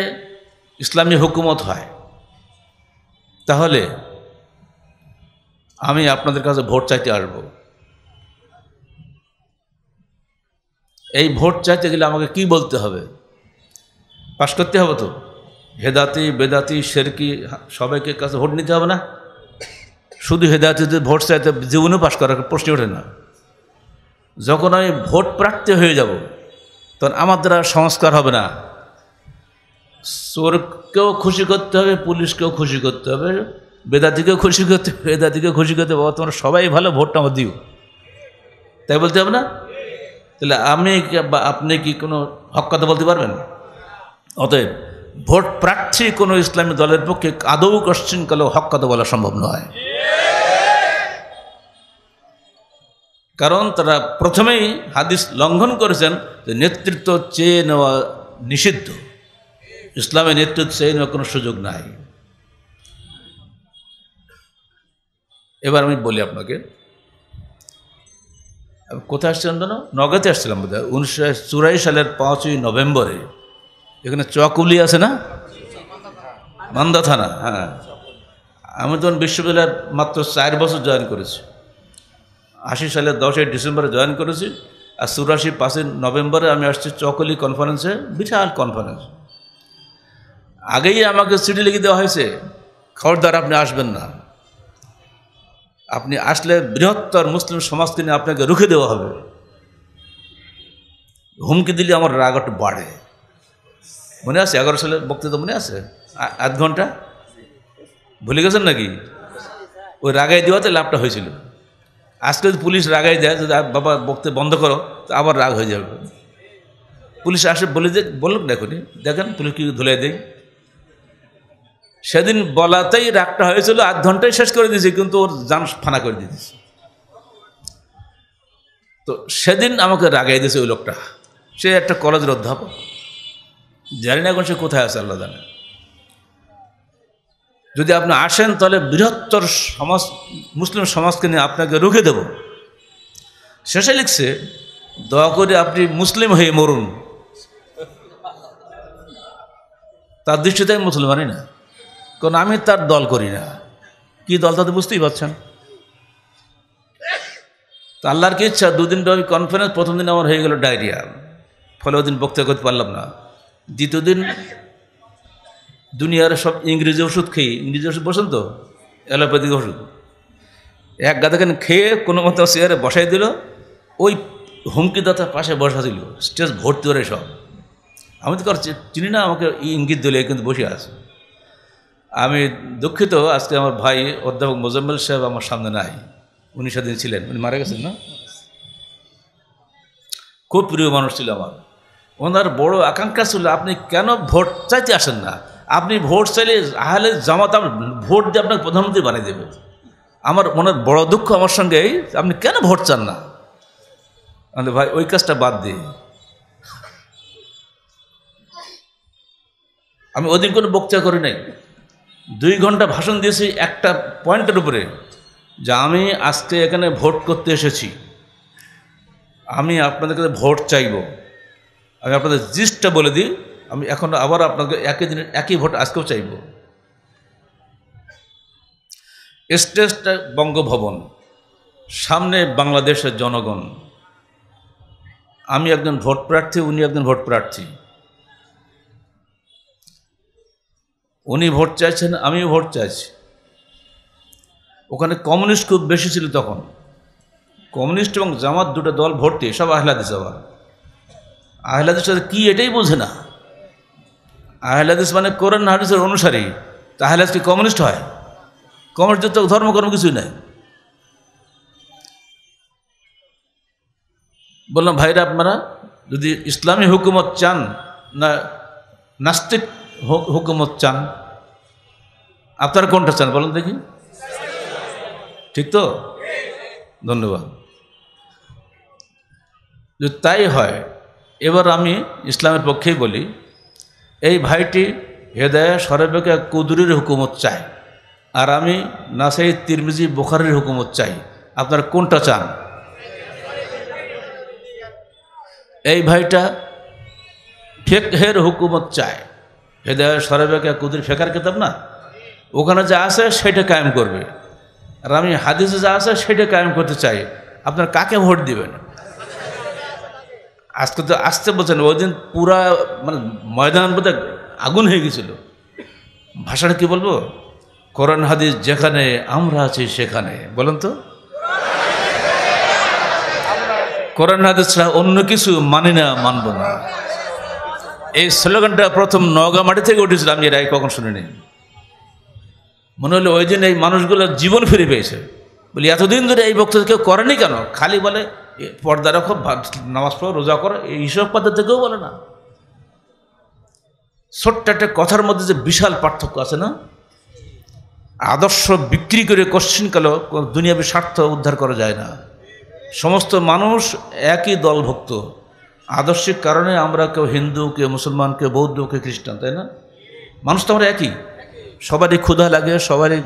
ইসলামী হুকুমত হয় তাহলে আমি আপনাদের কাছে ভোট চাইতে আসব এই ভোট চাইতে গেলে আমাকে কি বলতে হবে পাশ করতে হবে তো হেদাতি বেদাতি শেরকি সবাইকে কাছে ভোট নিতে হবে না শুধু হেদাতি ভোট চাইতে জীবনে পাশ করার প্রশ্ন ওঠে না যখন আমি ভোট প্রার্থী হয়ে যাব তখন আমার দ্বারা সংস্কার হবে না চোরকেও খুশি করতে হবে পুলিশকেও খুশি করতে হবে বেদাতিকে খুশি করতে বেদাতিকে খুশি করতে বাবা তোমরা সবাই ভালো ভোটটা আমার দিও তাই বলতে হবে না তাহলে আমি বা আপনি কি কোনো হক কথা বলতে পারবেন অতএব ভোট প্রার্থী কোনো ইসলামী দলের পক্ষে আদৌ কোশ্চিন কালেও হক কথা বলা সম্ভব নয় কারণ তারা প্রথমেই হাদিস লঙ্ঘন করেছেন যে নেতৃত্ব চেয়ে নেওয়া নিষিদ্ধ ইসলামের নেতৃত্ব চেয়ে নেওয়ার কোনো সুযোগ নাই এবার আমি বলি আপনাকে কোথায় আসছিলাম জানো নগাতে আসছিলাম বোধ হয় উনিশশো সালের পাঁচই নভেম্বরে এখানে চকুলি আছে না মান্দা থানা হ্যাঁ আমি তখন বিশ্ববিদ্যালয়ের মাত্র চার বছর জয়েন করেছি আশি সালের দশই ডিসেম্বরে জয়েন করেছি আর চুরাশি পাঁচই নভেম্বরে আমি আসছি চকলি কনফারেন্সে বিশাল কনফারেন্স আগেই আমাকে চিঠি লিখে দেওয়া হয়েছে খবরদার আপনি আসবেন না আপনি আসলে বৃহত্তর মুসলিম সমাজকে নিয়ে আপনাকে রুখে দেওয়া হবে হুমকি দিলে আমার রাগট বাড়ে মনে আছে এগারো সালের বক্তৃতা মনে আছে আধ ঘন্টা ভুলে গেছেন নাকি ওই রাগাই দেওয়াতে লাভটা হয়েছিল আজকে যদি পুলিশ রাগাই দেয় যদি বাবা বক্তব্য বন্ধ করো তো আবার রাগ হয়ে যাবে পুলিশ আসে বলে যে বলুক না এখনই দেখেন পুলিশ কি ধুলাই দেয় সেদিন বলাতেই রাগটা হয়েছিল আধ ঘন্টায় শেষ করে দিয়েছি কিন্তু ওর জান ফানা করে দিয়েছে তো সেদিন আমাকে রাগাই দিয়েছে ওই লোকটা সে একটা কলেজের অধ্যাপক জানি না এখন সে কোথায় আছে আল্লাহ জানে যদি আপনি আসেন তাহলে বৃহত্তর সমাজ মুসলিম সমাজকে নিয়ে আপনাকে রুখে দেব শেষে লিখছে দয়া করে আপনি মুসলিম হয়ে মরুন তার দৃষ্টিতে আমি মুসলমানই না কারণ আমি তার দল করি না কি দল তাতে বুঝতেই পারছেন তো আল্লাহর কি ইচ্ছা দুদিন আমি কনফারেন্স প্রথম দিন আমার হয়ে গেল ডায়রিয়া ফলে ওদিন বক্তব্য করতে পারলাম না দ্বিতীয় দিন দুনিয়ার সব ইংরেজি ওষুধ খেয়ে ইংরেজি ওষুধ বসেন তো অ্যালোপ্যাথিক ওষুধ এক গাদাখানে খেয়ে কোনো মতো চেয়ারে বসাই দিল ওই হুমকিদাতা পাশে বসা দিল স্টেজ ভর্তি করে সব আমি তো কার চিনি না আমাকে ইঙ্গিত দিলে কিন্তু বসে আছে আমি দুঃখিত আজকে আমার ভাই অধ্যাপক মোজাম্মেল সাহেব আমার সামনে নাই উনি সেদিন ছিলেন উনি মারা গেছেন না খুব প্রিয় মানুষ ছিল আমার ওনার বড় আকাঙ্ক্ষা ছিল আপনি কেন ভোট চাইতে আসেন না আপনি ভোট চাইলে আহলে জামাত ভোট দিয়ে আপনাকে প্রধানমন্ত্রী বানিয়ে দেবে আমার মনের বড় দুঃখ আমার সঙ্গে আপনি কেন ভোট চান না আমাদের ভাই ওই কাজটা বাদ দিই আমি ওদিন কোনো বক্তা করি নাই দুই ঘন্টা ভাষণ দিয়েছি একটা পয়েন্টের উপরে যে আমি আজকে এখানে ভোট করতে এসেছি আমি আপনাদের কাছে ভোট চাইব আমি আপনাদের জিস্টটা বলে দিই আমি এখন আবার আপনাকে একই দিনের একই ভোট আজকেও চাইব স্টেজটা বঙ্গভবন সামনে বাংলাদেশের জনগণ আমি একজন ভোট প্রার্থী উনি একজন ভোট প্রার্থী উনি ভোট চাইছেন আমিও ভোট চাইছি ওখানে কমিউনিস্ট খুব বেশি ছিল তখন কমিউনিস্ট এবং জামাত দুটো দল ভর্তি সব আহলাদিস আবার আহলাদিস কি এটাই বোঝে না আহলাদিস মানে কোরআন হাদিসের অনুসারী তা কি কমিউনিস্ট হয় কমিউনিস্টের তো ধর্মকর্ম কিছুই নাই বললাম ভাইরা আপনারা যদি ইসলামী হুকুমত চান না নাস্তিক হুকুমত চান আপনারা কোনটা চান বলেন দেখি ঠিক তো ধন্যবাদ যদি তাই হয় এবার আমি ইসলামের পক্ষেই বলি এই ভাইটি হেদায় সরেবেকা কুদুরির হুকুমত চায় আর আমি নাসাই তিরমিজি বোখারির হুকুমত চাই আপনার কোনটা চান এই ভাইটা ফেকহের হুকুমত চায় হেদায় সরাবেকা কুদির ফেকার কিতাব না ওখানে যা আছে সেটা কায়েম করবে আর আমি হাদিসে যা আছে সেটা কায়েম করতে চাই আপনার কাকে ভোট দিবেন আজকে তো আসতে বলছেন ওই দিন পুরা মানে ময়দান বোধ আগুন হয়ে গেছিল ভাষাটা কি বলবো কোরআন হাদিস যেখানে আমরা আছি সেখানে বলেন তো কোরআন হাদিস ছাড়া অন্য কিছু মানি না মানব না এই স্লোগানটা প্রথম মাটি থেকে উঠেছিল আমি এটা কখন শুনিনি মনে হলো ওই দিন এই মানুষগুলো জীবন ফিরে পেয়েছে বলি এতদিন ধরে এই বক্তব্য কেউ করেনি কেন খালি বলে পর্দা রাখো নামাজ পড়ো রোজা করো এইসব পদ্ধতি কেউ বলে না ছোট্ট একটা কথার মধ্যে যে বিশাল পার্থক্য আছে না আদর্শ বিক্রি করে কাল দুনিয়াবী স্বার্থ উদ্ধার করা যায় না সমস্ত মানুষ একই দলভুক্ত আদর্শিক কারণে আমরা কেউ হিন্দু কেউ মুসলমান কেউ বৌদ্ধ কেউ খ্রিস্টান তাই না মানুষ তো আমরা একই সবারই ক্ষুধা লাগে সবারই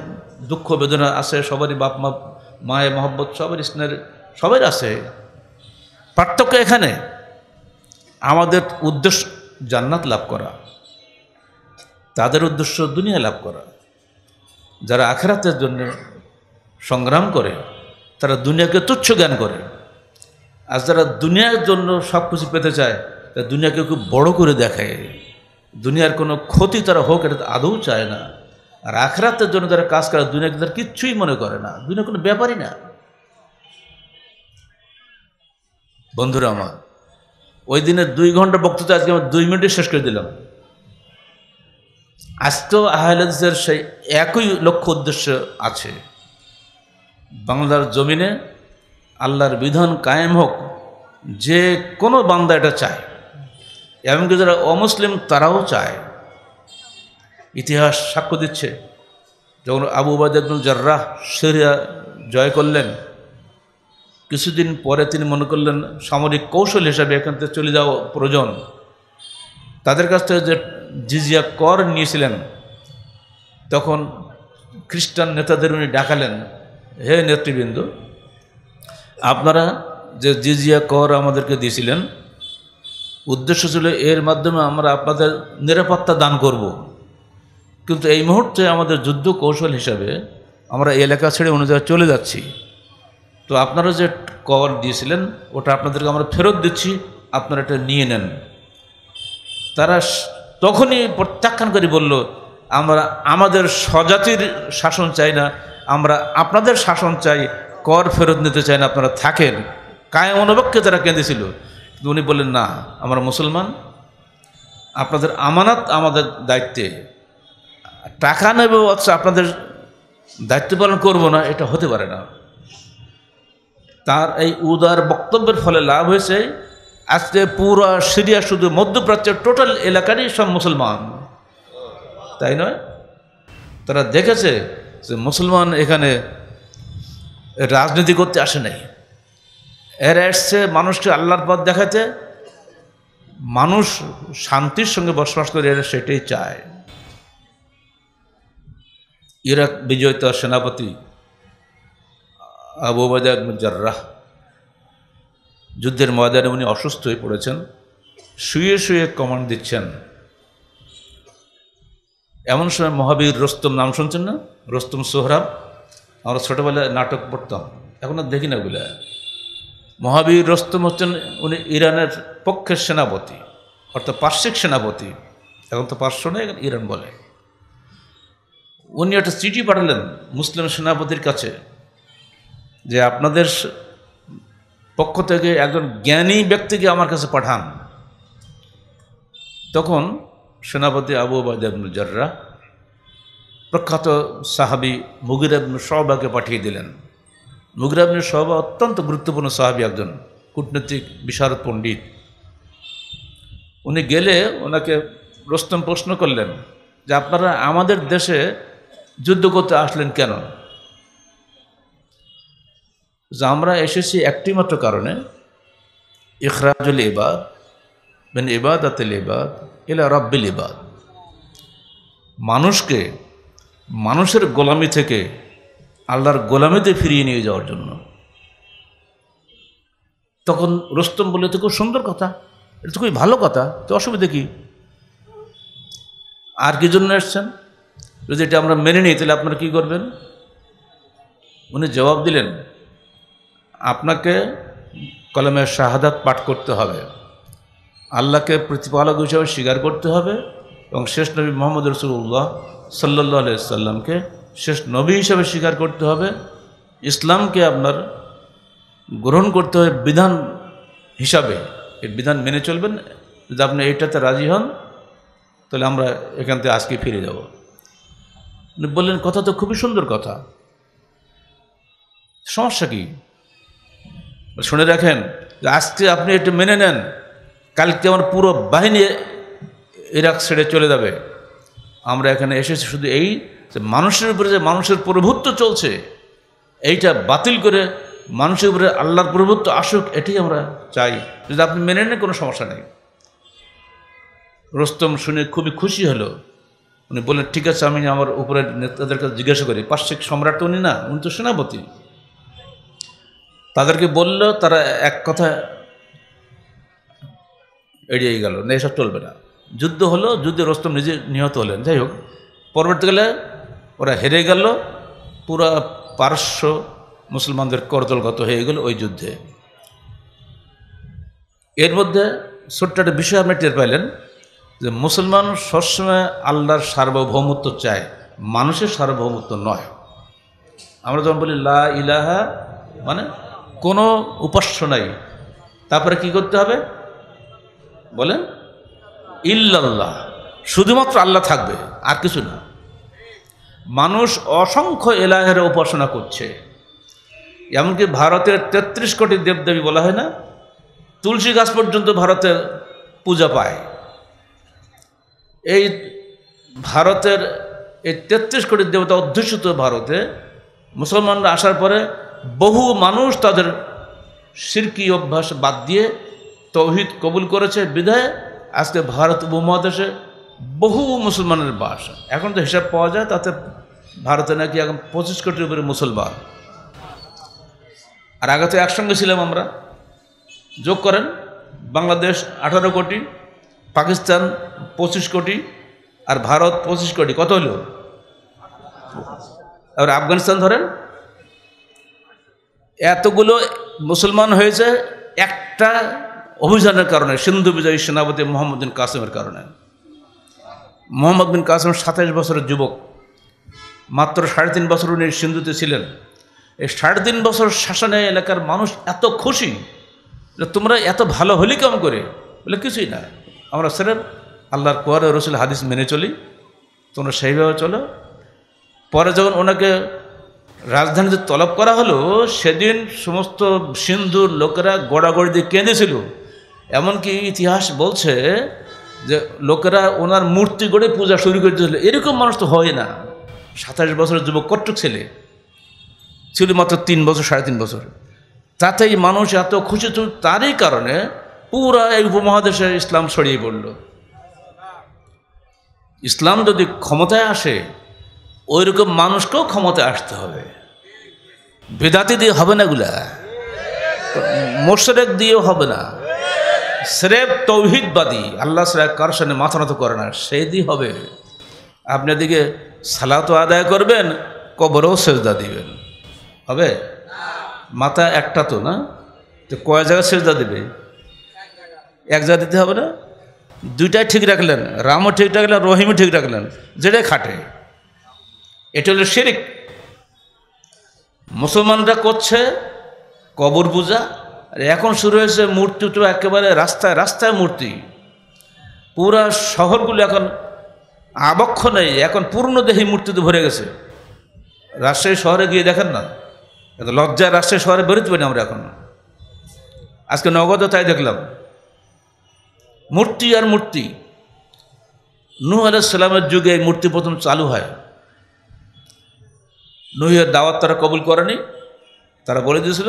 দুঃখ বেদনা আছে সবারই বাপ মা মায়ের মহব্বত সবার স্নেহের সবার আছে পার্থক্য এখানে আমাদের উদ্দেশ্য জান্নাত লাভ করা তাদের উদ্দেশ্য দুনিয়া লাভ করা যারা আখেরাতের জন্য সংগ্রাম করে তারা দুনিয়াকে তুচ্ছ জ্ঞান করে আর যারা দুনিয়ার জন্য সব কিছু পেতে চায় তা দুনিয়াকে খুব বড় করে দেখায় দুনিয়ার কোনো ক্ষতি তারা হোক এটা আদৌ চায় না আর আখরাতের জন্য তারা কাজ করে দুনিয়াকে তারা কিচ্ছুই মনে করে না দুনিয়া কোনো ব্যাপারই না বন্ধুরা আমার ওই দিনের দুই ঘন্টা বক্তৃতা আজকে আমার দুই মিনিটে শেষ করে দিলাম আজ তো আহলেদের সেই একই লক্ষ্য উদ্দেশ্য আছে বাংলার জমিনে আল্লাহর বিধান কায়েম হোক যে কোনো বান্দা এটা চায় এমনকি যারা অমুসলিম তারাও চায় ইতিহাস সাক্ষ্য দিচ্ছে যখন আবু বাদ একজন জার্রাহ সিরিয়া জয় করলেন কিছুদিন পরে তিনি মনে করলেন সামরিক কৌশল হিসাবে এখান থেকে চলে যাওয়া প্রয়োজন তাদের কাছ থেকে যে জিজিয়া কর নিয়েছিলেন তখন খ্রিস্টান নেতাদের উনি ডাকালেন হে নেতৃবৃন্দ আপনারা যে জিজিয়া কর আমাদেরকে দিয়েছিলেন উদ্দেশ্য ছিল এর মাধ্যমে আমরা আপনাদের নিরাপত্তা দান করব। কিন্তু এই মুহূর্তে আমাদের যুদ্ধ কৌশল হিসাবে আমরা এলাকা ছেড়ে অন্য জায়গায় চলে যাচ্ছি তো আপনারা যে কর দিয়েছিলেন ওটা আপনাদেরকে আমরা ফেরত দিচ্ছি আপনারা এটা নিয়ে নেন তারা তখনই প্রত্যাখ্যান করে বলল আমরা আমাদের স্বজাতির শাসন চাই না আমরা আপনাদের শাসন চাই কর ফেরত নিতে চায় না আপনারা থাকেন কায়েম অনুপক্ষে তারা কেঁদেছিল কিন্তু উনি বললেন না আমরা মুসলমান আপনাদের আমানত আমাদের দায়িত্বে টাকা নেবে অথচ আপনাদের দায়িত্ব পালন করবো না এটা হতে পারে না তার এই উদার বক্তব্যের ফলে লাভ হয়েছে আজকে পুরা সিরিয়া শুধু মধ্যপ্রাচ্যের টোটাল এলাকারই সব মুসলমান তাই নয় তারা দেখেছে যে মুসলমান এখানে রাজনীতি করতে আসে নাই এরা এসছে মানুষকে আল্লাহর পথ দেখাতে মানুষ শান্তির সঙ্গে বসবাস করে এরা সেটাই চায় ইরাক বিজয়িত সেনাপতি আবু জার্রাহ যুদ্ধের ময়দানে উনি অসুস্থ হয়ে পড়েছেন শুয়ে শুয়ে কমান্ড দিচ্ছেন এমন সময় মহাবীর রস্তম নাম শুনছেন না রস্তম সোহরাব আমরা ছোটোবেলায় নাটক পড়তাম এখন আর দেখি না ওগুলো মহাবীর রস্তম হচ্ছেন উনি ইরানের পক্ষের সেনাপতি অর্থাৎ পার্শ্বিক সেনাপতি এখন তো পার্শ্ব নেই এখন ইরান বলে উনি একটা চিঠি পাঠালেন মুসলিম সেনাপতির কাছে যে আপনাদের পক্ষ থেকে একজন জ্ঞানী ব্যক্তিকে আমার কাছে পাঠান তখন সেনাপতি আবু বাদ আবনুল জাররা প্রখ্যাত সাহাবি মুগিরাবনু সহবাকে পাঠিয়ে দিলেন মুগিরাবনু সহবা অত্যন্ত গুরুত্বপূর্ণ সাহাবি একজন কূটনৈতিক বিশারদ পণ্ডিত উনি গেলে ওনাকে প্রশ্ন প্রশ্ন করলেন যে আপনারা আমাদের দেশে যুদ্ধ করতে আসলেন কেন যে আমরা এসেছি একটিমাত্র কারণে ইখরাজুল ইবাদ ইবাদ আতেল ইবাদ এলা রব্বিল ইবাদ মানুষকে মানুষের গোলামি থেকে আল্লাহর গোলামিতে ফিরিয়ে নিয়ে যাওয়ার জন্য তখন রোস্তম বলে তো খুব সুন্দর কথা এটা তো খুবই ভালো কথা তো অসুবিধা কী আর কি জন্য এসছেন যদি এটা আমরা মেনে নিই তাহলে আপনারা কী করবেন উনি জবাব দিলেন আপনাকে কলমের শাহাদাত পাঠ করতে হবে আল্লাহকে প্রতিপালক হিসাবে স্বীকার করতে হবে এবং শেষ নবী মোহাম্মদ রসুল্লাহ সাল্লাহ আলাইসাল্লামকে শেষ নবী হিসাবে স্বীকার করতে হবে ইসলামকে আপনার গ্রহণ করতে হবে বিধান হিসাবে এই বিধান মেনে চলবেন যদি আপনি এইটাতে রাজি হন তাহলে আমরা এখান থেকে আজকে ফিরে যাব বললেন কথা তো খুবই সুন্দর কথা সমস্যা কি শুনে রাখেন যে আজকে আপনি এটা মেনে নেন কালকে আমার পুরো বাহিনী ইরাক ছেড়ে চলে যাবে আমরা এখানে এসেছি শুধু এই যে মানুষের উপরে যে মানুষের প্রভুত্ব চলছে এইটা বাতিল করে মানুষের উপরে আল্লাহর প্রভুত্ব আসুক এটাই আমরা চাই যদি আপনি মেনে নেন কোনো সমস্যা নেই রোস্তম শুনে খুবই খুশি হলো উনি বললেন ঠিক আছে আমি আমার উপরে নেতাদের কাছে জিজ্ঞাসা করি পার্শ্বিক সম্রাট উনি না উনি তো সেনাপতি তাদেরকে বলল তারা এক কথা এড়িয়ে গেল না এসব চলবে না যুদ্ধ হলো যুদ্ধে রস্তম নিজে নিহত হলেন যাই হোক পরবর্তীকালে ওরা হেরে গেল পুরা পারস্য মুসলমানদের করতলগত হয়ে গেল ওই যুদ্ধে এর মধ্যে ছোট্ট একটা বিষয় আপনি টের পাইলেন যে মুসলমান সবসময় আল্লাহর সার্বভৌমত্ব চায় মানুষের সার্বভৌমত্ব নয় আমরা যখন বলি লা ইলাহা মানে কোনো উপাস্য নাই তারপরে কি করতে হবে বলেন ইল্লাল্লাহ শুধুমাত্র আল্লাহ থাকবে আর কিছু না মানুষ অসংখ্য এলাহের উপাসনা করছে এমনকি ভারতের ৩৩ কোটি দেবদেবী বলা হয় না তুলসী গাছ পর্যন্ত ভারতে পূজা পায় এই ভারতের এই তেত্রিশ কোটি দেবতা অধ্যুষিত ভারতে মুসলমানরা আসার পরে বহু মানুষ তাদের সিরকি অভ্যাস বাদ দিয়ে তৌহিদ কবুল করেছে বিধায় আজকে ভারত উপমহাদেশে বহু মুসলমানের বাস এখন তো হিসাব পাওয়া যায় তাতে ভারতে নাকি এখন পঁচিশ কোটির উপরে মুসলমান আর আগে তো একসঙ্গে ছিলাম আমরা যোগ করেন বাংলাদেশ আঠারো কোটি পাকিস্তান পঁচিশ কোটি আর ভারত পঁচিশ কোটি কত হলো আর আফগানিস্তান ধরেন এতগুলো মুসলমান হয়েছে একটা অভিযানের কারণে সিন্ধু বিজয়ী সেনাপতি মোহাম্মদ বিন কাসেমের কারণে মোহাম্মদ বিন কাসেম সাতাইশ বছরের যুবক মাত্র সাড়ে তিন বছর উনি সিন্ধুতে ছিলেন এই সাড়ে তিন বছর শাসনে এলাকার মানুষ এত খুশি যে তোমরা এত ভালো হলি কেমন করে বলে কিছুই না আমরা সেরেন আল্লাহর কোয়ারে রসুল হাদিস মেনে চলি তোমরা সেইভাবে চলো পরে যখন ওনাকে রাজধানীতে তলব করা হলো সেদিন সমস্ত সিন্ধুর লোকেরা গোড়াগড়ি দিয়ে কেঁদেছিল এমনকি ইতিহাস বলছে যে লোকেরা ওনার মূর্তি গড়ে পূজা শুরু করে দিয়েছিল এরকম মানুষ তো হয় না সাতাশ বছরের যুবক কট্টুক ছেলে ছিল মাত্র তিন বছর সাড়ে তিন বছর তাতেই মানুষ এত খুশি ছিল তারই কারণে পুরা এই উপমহাদেশে ইসলাম ছড়িয়ে পড়ল ইসলাম যদি ক্ষমতায় আসে ওই রকম মানুষকেও ক্ষমতায় আসতে হবে বেদাতি দিয়ে হবে না এগুলা মোশারেক দিয়েও হবে না স্রেফ তৌহিদবাদী আল্লাহ সাহেব কার সামনে মাথা নত করে না সেদি হবে আপনি এদিকে তো আদায় করবেন কবরেও সেজদা দিবেন হবে মাথা একটা তো না তো কয় জায়গায় সেজদা দিবে এক জায়গা দিতে হবে না দুইটাই ঠিক রাখলেন রামও ঠিক রাখলেন রহিমও ঠিক রাখলেন যেটাই খাটে এটা হলো শিরিক মুসলমানরা করছে কবর পূজা আর এখন শুরু হয়েছে মূর্তি তো একেবারে রাস্তায় রাস্তায় মূর্তি পুরা শহরগুলো এখন আবক্ষ নেই এখন দেহী মূর্তিতে ভরে গেছে রাজশাহী শহরে গিয়ে দেখেন না এত লজ্জায় রাজশাহী শহরে বেরোতে পারি আমরা এখন আজকে নগদও তাই দেখলাম মূর্তি আর মূর্তি নূহ আলাইসাল্লামের যুগে এই মূর্তি প্রথম চালু হয় নহিয়ার দাওয়াত তারা কবুল করেনি তারা বলে দিয়েছিল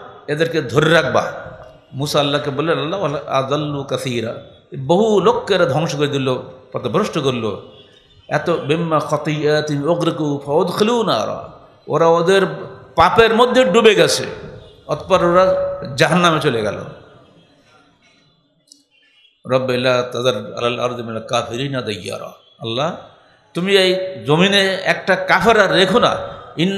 এদেরকে ধরে রাখবা মুসা আল্লাহকে বললেন আল্লাহ আদাল্লু কাসিরা বহু লোককে এরা ধ্বংস করে দিল পথভ্রষ্ট করলো এত বেম্মা খতিয়া তুমি অগ্রকু ফদ খেলেও না ওরা ওরা ওদের পাপের মধ্যে ডুবে গেছে অতপর ওরা জাহান্নামে চলে গেল রব্বাইল্লা তাদের আল্লাহ আরদিমিল্লা কাফিরিনা দইয়ারা আল্লাহ তুমি এই জমিনে একটা কাফেরা রেখো না ইন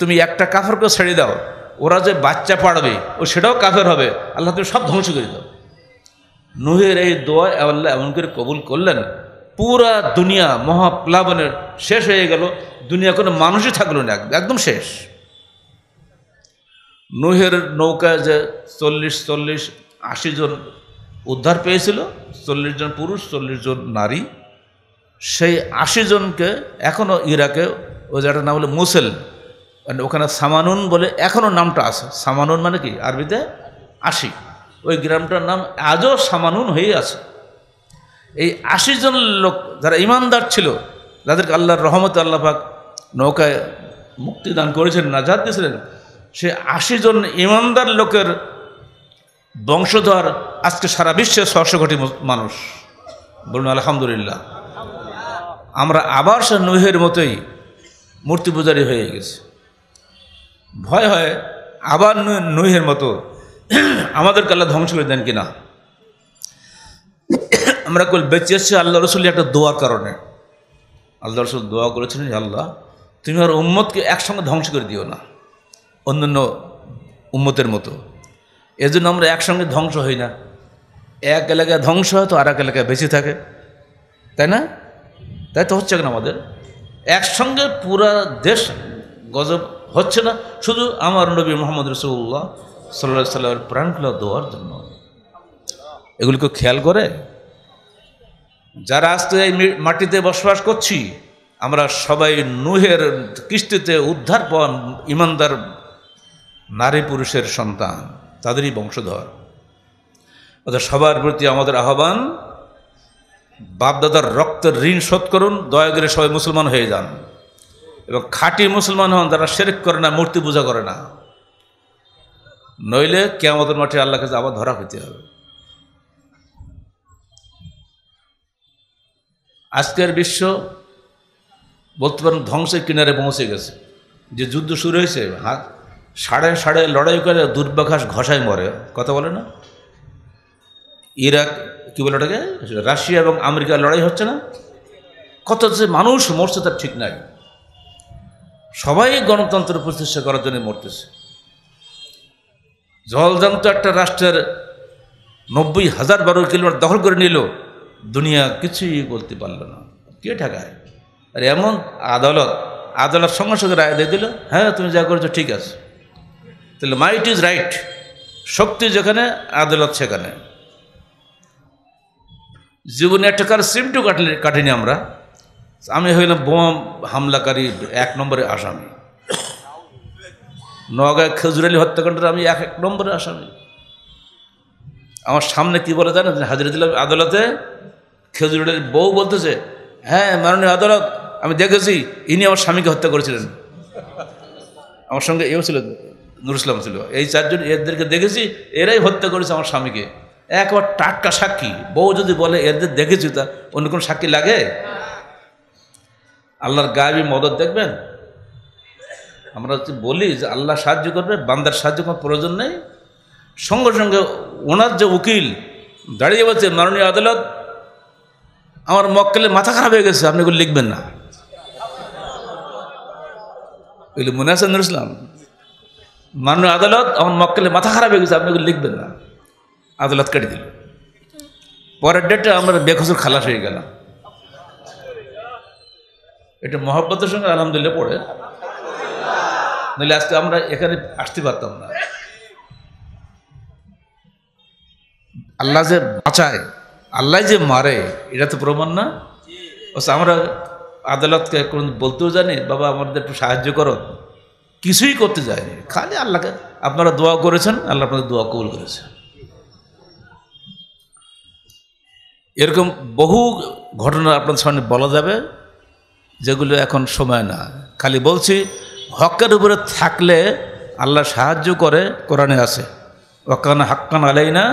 তুমি একটা কাফেরকে ছেড়ে দাও ওরা যে বাচ্চা পাড়বে ও সেটাও কাফের হবে আল্লাহ তুমি সব ধ্বংস করে দাও নুহের এই দোয়া আল্লাহ এমন করে কবুল করলেন পুরা দুনিয়া মহাপ্লাবনের শেষ হয়ে গেল দুনিয়া কোনো মানুষই থাকলো না একদম শেষ নুহের নৌকা যে চল্লিশ চল্লিশ আশি জন উদ্ধার পেয়েছিল চল্লিশ জন পুরুষ চল্লিশ জন নারী সেই আশি জনকে এখনও ইরাকে ওই জায়গাটার নাম হলো মুসেল মানে ওখানে সামানুন বলে এখনও নামটা আছে সামানুন মানে কি আরবিতে আশি ওই গ্রামটার নাম আজও সামানুন হয়ে আছে এই আশি জন লোক যারা ইমানদার ছিল যাদেরকে আল্লাহর রহমত আল্লাহাক নৌকায় মুক্তি দান করেছেন নাজাদ দিয়েছিলেন সে আশি জন ইমানদার লোকের বংশধর আজকে সারা বিশ্বে ছশো কোটি মানুষ বলুন আলহামদুলিল্লাহ আমরা আবার সে নহের মতোই মূর্তি পূজারী হয়ে গেছে ভয় হয় আবার নহের মতো (clears throat) আমাদের কাল্লা ধ্বংস করে দেন কিনা আমরা কল বেঁচে এসেছি আল্লাহ রসুল একটা দোয়ার কারণে আল্লাহ রসুল দোয়া করেছিলেন আল্লাহ তুমি আর উম্মতকে একসঙ্গে ধ্বংস করে দিও না অন্যান্য উম্মতের মতো এজন্য আমরা একসঙ্গে ধ্বংস হই না এক এলাকায় ধ্বংস হয় তো আর এক এলাকায় বেঁচে থাকে তাই না তাই তো হচ্ছে কেন আমাদের একসঙ্গে পুরা দেশ গজব হচ্ছে না শুধু আমার নবী মোহাম্মদ রসুল্লাহ সাল্লা সাল্লামের প্রাণগুলো দেওয়ার জন্য এগুলিকে খেয়াল করে যারা আসতে এই মাটিতে বসবাস করছি আমরা সবাই নুহের কিস্তিতে উদ্ধার পাওয়া ইমানদার নারী পুরুষের সন্তান তাদেরই বংশধর অর্থাৎ সবার প্রতি আমাদের আহ্বান বাপদাদার রক্তের ঋণ শোধ করুন দয়া করে সবাই মুসলমান হয়ে যান এবং খাঁটি মুসলমান হন তারা শেরেক করে না মূর্তি পূজা করে না নইলে কেয়ামতের মাঠে আল্লাহ কাছে আবার ধরা হইতে হবে আজকের বিশ্ব বলতে পারেন ধ্বংসের কিনারে পৌঁছে গেছে যে যুদ্ধ শুরু হয়েছে হাত সাড়ে সাড়ে লড়াই করে দুর্বাঘাস ঘষায় মরে কথা বলে না ইরাক কী বলে ওটাকে রাশিয়া এবং আমেরিকার লড়াই হচ্ছে না কত যে মানুষ মরছে তার ঠিক নাই সবাই গণতন্ত্র প্রতিষ্ঠা করার জন্য মরতেছে জলজান্ত একটা রাষ্ট্রের নব্বই হাজার বারো কিলোমিটার দখল করে নিল দুনিয়া কিছুই বলতে পারল না কে ঠেকায় আর এমন আদালত আদালত সঙ্গে সঙ্গে রায় দিয়ে দিল হ্যাঁ তুমি যা করেছো ঠিক আছে তাহলে মাইট ইজ রাইট শক্তি যেখানে আদালত সেখানে জীবনে একটা কার সিমটু কাটলে কাটিনি আমরা আমি হইলাম বোম হামলাকারী এক নম্বরে আসামি নগাঁ খেজুরালী হত্যাকাণ্ডের আমি এক এক নম্বরে আসামি আমার সামনে কি বলে জানেন হাজিরা দিলাম আদালতে খেজুরালীর বউ বলতেছে হ্যাঁ মাননীয় আদালত আমি দেখেছি ইনি আমার স্বামীকে হত্যা করেছিলেন আমার সঙ্গে এও ছিল নুর ইসলাম ছিল এই চারজন এদেরকে দেখেছি এরাই হত্যা করেছে আমার স্বামীকে একবার টাটকা সাক্ষী বউ যদি বলে এদের দেখেছি তা অন্য কোনো সাক্ষী লাগে আল্লাহর গায়েবী মদত দেখবেন আমরা হচ্ছে বলি যে আল্লাহ সাহায্য করবে বান্দার সাহায্য করার প্রয়োজন নেই সঙ্গে সঙ্গে ওনার যে উকিল দাঁড়িয়ে বলছে মাননীয় আদালত আমার মক্কেলের মাথা খারাপ হয়ে গেছে আপনি এগুলো লিখবেন না এগুলো মনে আছে নুর ইসলাম মাননীয় আদালত আমার মক্কেলে মাথা খারাপ হয়ে গেছে আপনি ওগুলো লিখবেন না আদালত কেটে দিল পরের ডেটে আমরা বেখসুর খালাস হয়ে গেলাম এটা মহব্বতের সঙ্গে আলহামদুলিল্লাহ পড়ে নইলে আজকে আমরা এখানে আসতে পারতাম না আল্লাহ যে বাঁচায় আল্লাহ যে মারে এটা তো প্রমাণ না আমরা আদালতকে কোন বলতেও জানি বাবা আমাদের একটু সাহায্য করো কিছুই করতে যায়নি খালি আল্লাহকে আপনারা দোয়া করেছেন আল্লাহ আপনাদের দোয়া কবুল করেছেন এরকম বহু ঘটনা আপনাদের সামনে বলা যাবে যেগুলো এখন সময় না খালি বলছি হকের উপরে থাকলে আল্লাহ সাহায্য করে কোরআনে আছে ওকান হাক্কান না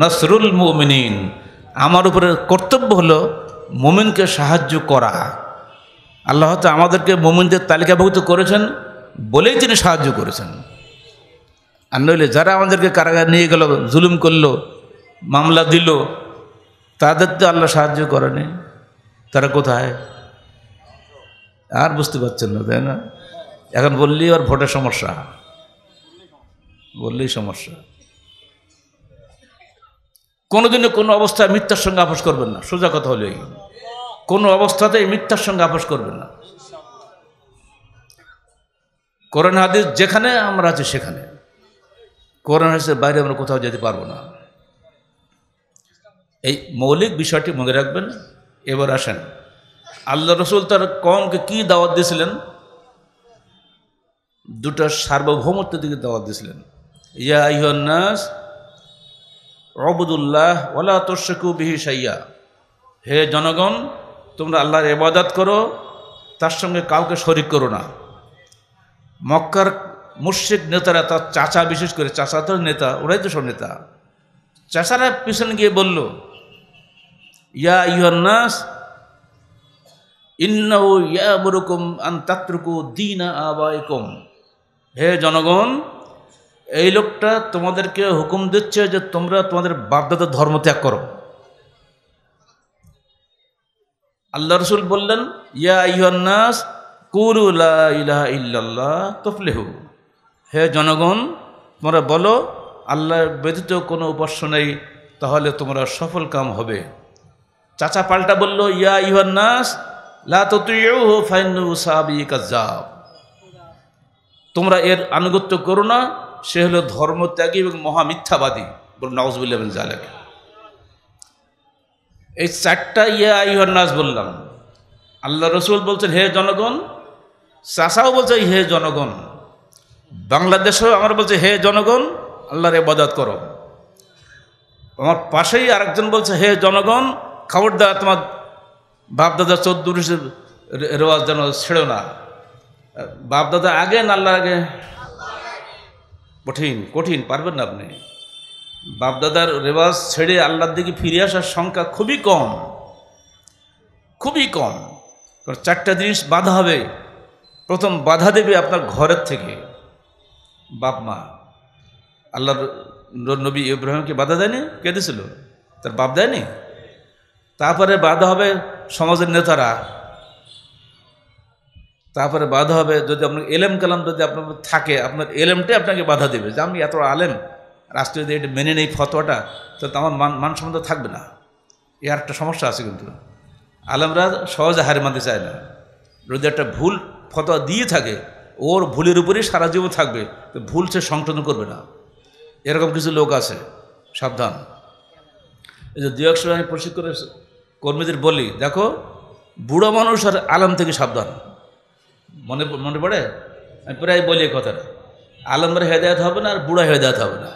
নসরুল মুমিনিন আমার উপরে কর্তব্য হলো মোমিনকে সাহায্য করা আল্লাহ তো আমাদেরকে মোমিনদের তালিকাভুক্ত করেছেন বলেই তিনি সাহায্য করেছেন আর নইলে যারা আমাদেরকে কারাগার নিয়ে গেল জুলুম করলো মামলা দিল তাদের তো আল্লাহ সাহায্য করেনি তারা কোথায় আর বুঝতে পারছেন না তাই না এখন বললেই আর ভোটের সমস্যা বললেই সমস্যা কোনোদিনও কোনো অবস্থায় মিথ্যার সঙ্গে আপোষ করবেন না সোজা কথা হলেই কোনো অবস্থাতেই মিথ্যার সঙ্গে আপোষ করবেন না করোনা হাদিস যেখানে আমরা আছি সেখানে করোনা হাদিসের বাইরে আমরা কোথাও যেতে পারবো না এই মৌলিক বিষয়টি মনে রাখবেন এবার আসেন আল্লাহ রসুল তার কমকে কি দাওয়াত দিয়েছিলেন দুটা সার্বভৌমত্বের দিকে দাওয়াত দিয়েছিলেন ইয়া ইহন্নাস রবদুল্লাহ ওলা তোর্শকু বিহি সাইয়া হে জনগণ তোমরা আল্লাহর এবাদাত করো তার সঙ্গে কাউকে শরিক করো না মক্কার মুর্শিক নেতারা তার চাচা বিশেষ করে চাচা তো নেতা ওরাই তো সব নেতা চাচারা পিছনে গিয়ে বলল ইয়া ইহন্নাস ইন্নাও ইয়াবরকম আন তাত্রুকু দিনা আবায়কম হে জনগণ এই লোকটা তোমাদেরকে হুকুম দিচ্ছে যে তোমরা তোমাদের বাপদাদার ধর্ম ত্যাগ করো আল্লাহ রসুল বললেন ইয়া ইল্লাল্লাহ তফলেহু হে জনগণ তোমরা বলো আল্লাহ ব্যতীত কোনো উপাস্য নেই তাহলে তোমরা সফল কাম হবে চাচা পাল্টা বলল ইয়া ইহন্নাস তোমরা এর আনুগত্য করো না সে হলো ধর্মত্যাগী এবং মহামিথ্যাবাদী বলুন নওয়াজ জালেক এই চারটা ইয়া ইহন্নাস বললাম আল্লাহ রসুল বলছেন হে জনগণ চাষাও বলছে হে জনগণ বাংলাদেশেও আমার বলছে হে জনগণ আল্লাহর এবাদত করো আমার পাশেই আরেকজন বলছে হে জনগণ দেওয়া তোমার বাপদাদা চোদ্দ রেওয়াজ যেন ছেড়ো না বাপদাদা আগে না আল্লাহর আগে কঠিন কঠিন পারবেন না আপনি বাপদাদার রেওয়াজ ছেড়ে আল্লাহর দিকে ফিরে আসার সংখ্যা খুবই কম খুবই কম কারণ চারটা জিনিস বাধা হবে প্রথম বাধা দেবে আপনার ঘরের থেকে বাপ মা আল্লাহর নবী ইব্রাহিমকে বাধা দেয়নি কে দিয়েছিল তার বাপ দেয়নি তারপরে বাধা হবে সমাজের নেতারা তারপরে বাধা হবে যদি আপনার এলেম কালাম যদি আপনার থাকে আপনার এলেমটাই আপনাকে বাধা দেবে যে আমি এত আলেম রাষ্ট্র যদি এটা মেনে নেই ফতোয়াটা তো আমার মান মানসম্মত থাকবে না এ একটা সমস্যা আছে কিন্তু আলমরা সহজে হারে মানতে চায় না যদি একটা ভুল ফতোয়া দিয়ে থাকে ওর ভুলের উপরেই সারা জীবন থাকবে তো ভুল সে সংশোধন করবে না এরকম কিছু লোক আছে সাবধান এই যে দু একশো আমি প্রশিক্ষণ কর্মীদের বলি দেখো বুড়ো মানুষ আর আলম থেকে সাবধান মনে মনে পড়ে আমি প্রায় বলি কথাটা আলমের হেদায়ত হবে না আর বুড়া হেদায়ত হবে না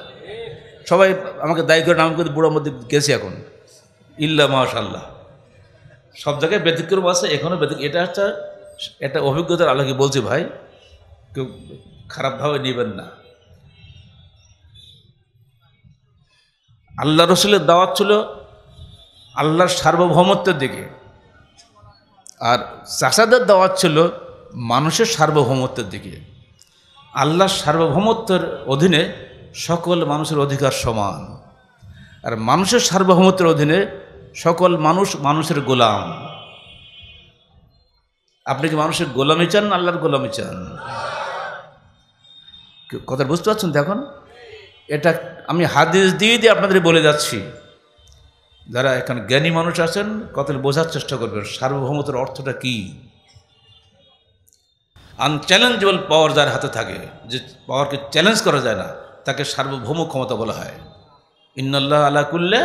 সবাই আমাকে দায়ী করে নাম করে বুড়ো মধ্যে গেছি এখন ইল্লা মাশাল্লাহ সব জায়গায় ব্যতিক্রম আছে এখনও ব্যতিক্রম এটা হচ্ছে একটা অভিজ্ঞতার আলোকে বলছি ভাই কেউ খারাপভাবে নেবেন না আল্লাহ রসুলের দাওয়াত ছিল আল্লাহর সার্বভৌমত্বের দিকে আর চাষাদের দাওয়াত ছিল মানুষের সার্বভৌমত্বের দিকে আল্লাহর সার্বভৌমত্বের অধীনে সকল মানুষের অধিকার সমান আর মানুষের সার্বভৌমত্বের অধীনে সকল মানুষ মানুষের গোলাম আপনি কি মানুষের গোলামি চান আল্লাহর গোলামি চান কথা বুঝতে পারছেন দেখুন এটা আমি হাদিস দিয়ে দিয়ে আপনাদের বলে যাচ্ছি যারা এখানে জ্ঞানী মানুষ আছেন কথা বোঝার চেষ্টা করবেন সার্বভৌমত্বের অর্থটা কী আনচ্যালেঞ্জেবল পাওয়ার যার হাতে থাকে যে পাওয়ারকে চ্যালেঞ্জ করা যায় না তাকে সার্বভৌম ক্ষমতা বলা হয় ইন্নাল্লাহ আলা কুল্লে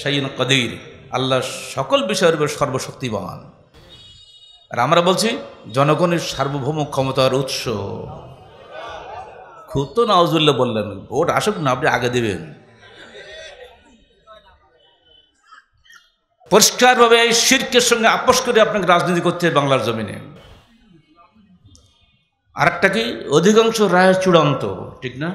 সাইন কদির আল্লাহ সকল বিষয়ের উপর সর্বশক্তিবান আর আমরা বলছি জনগণের সার্বভৌম ক্ষমতার উৎস খুব তো নওয়াজুল্লাহ বললেন ভোট আসুক না আপনি আগে দেবেন পরিষ্কারভাবে এই শির্কের সঙ্গে আপোষ করে আপনাকে রাজনীতি করতে হবে বাংলার জমিনে আরেকটা কি অধিকাংশ রায় চূড়ান্ত ঠিক না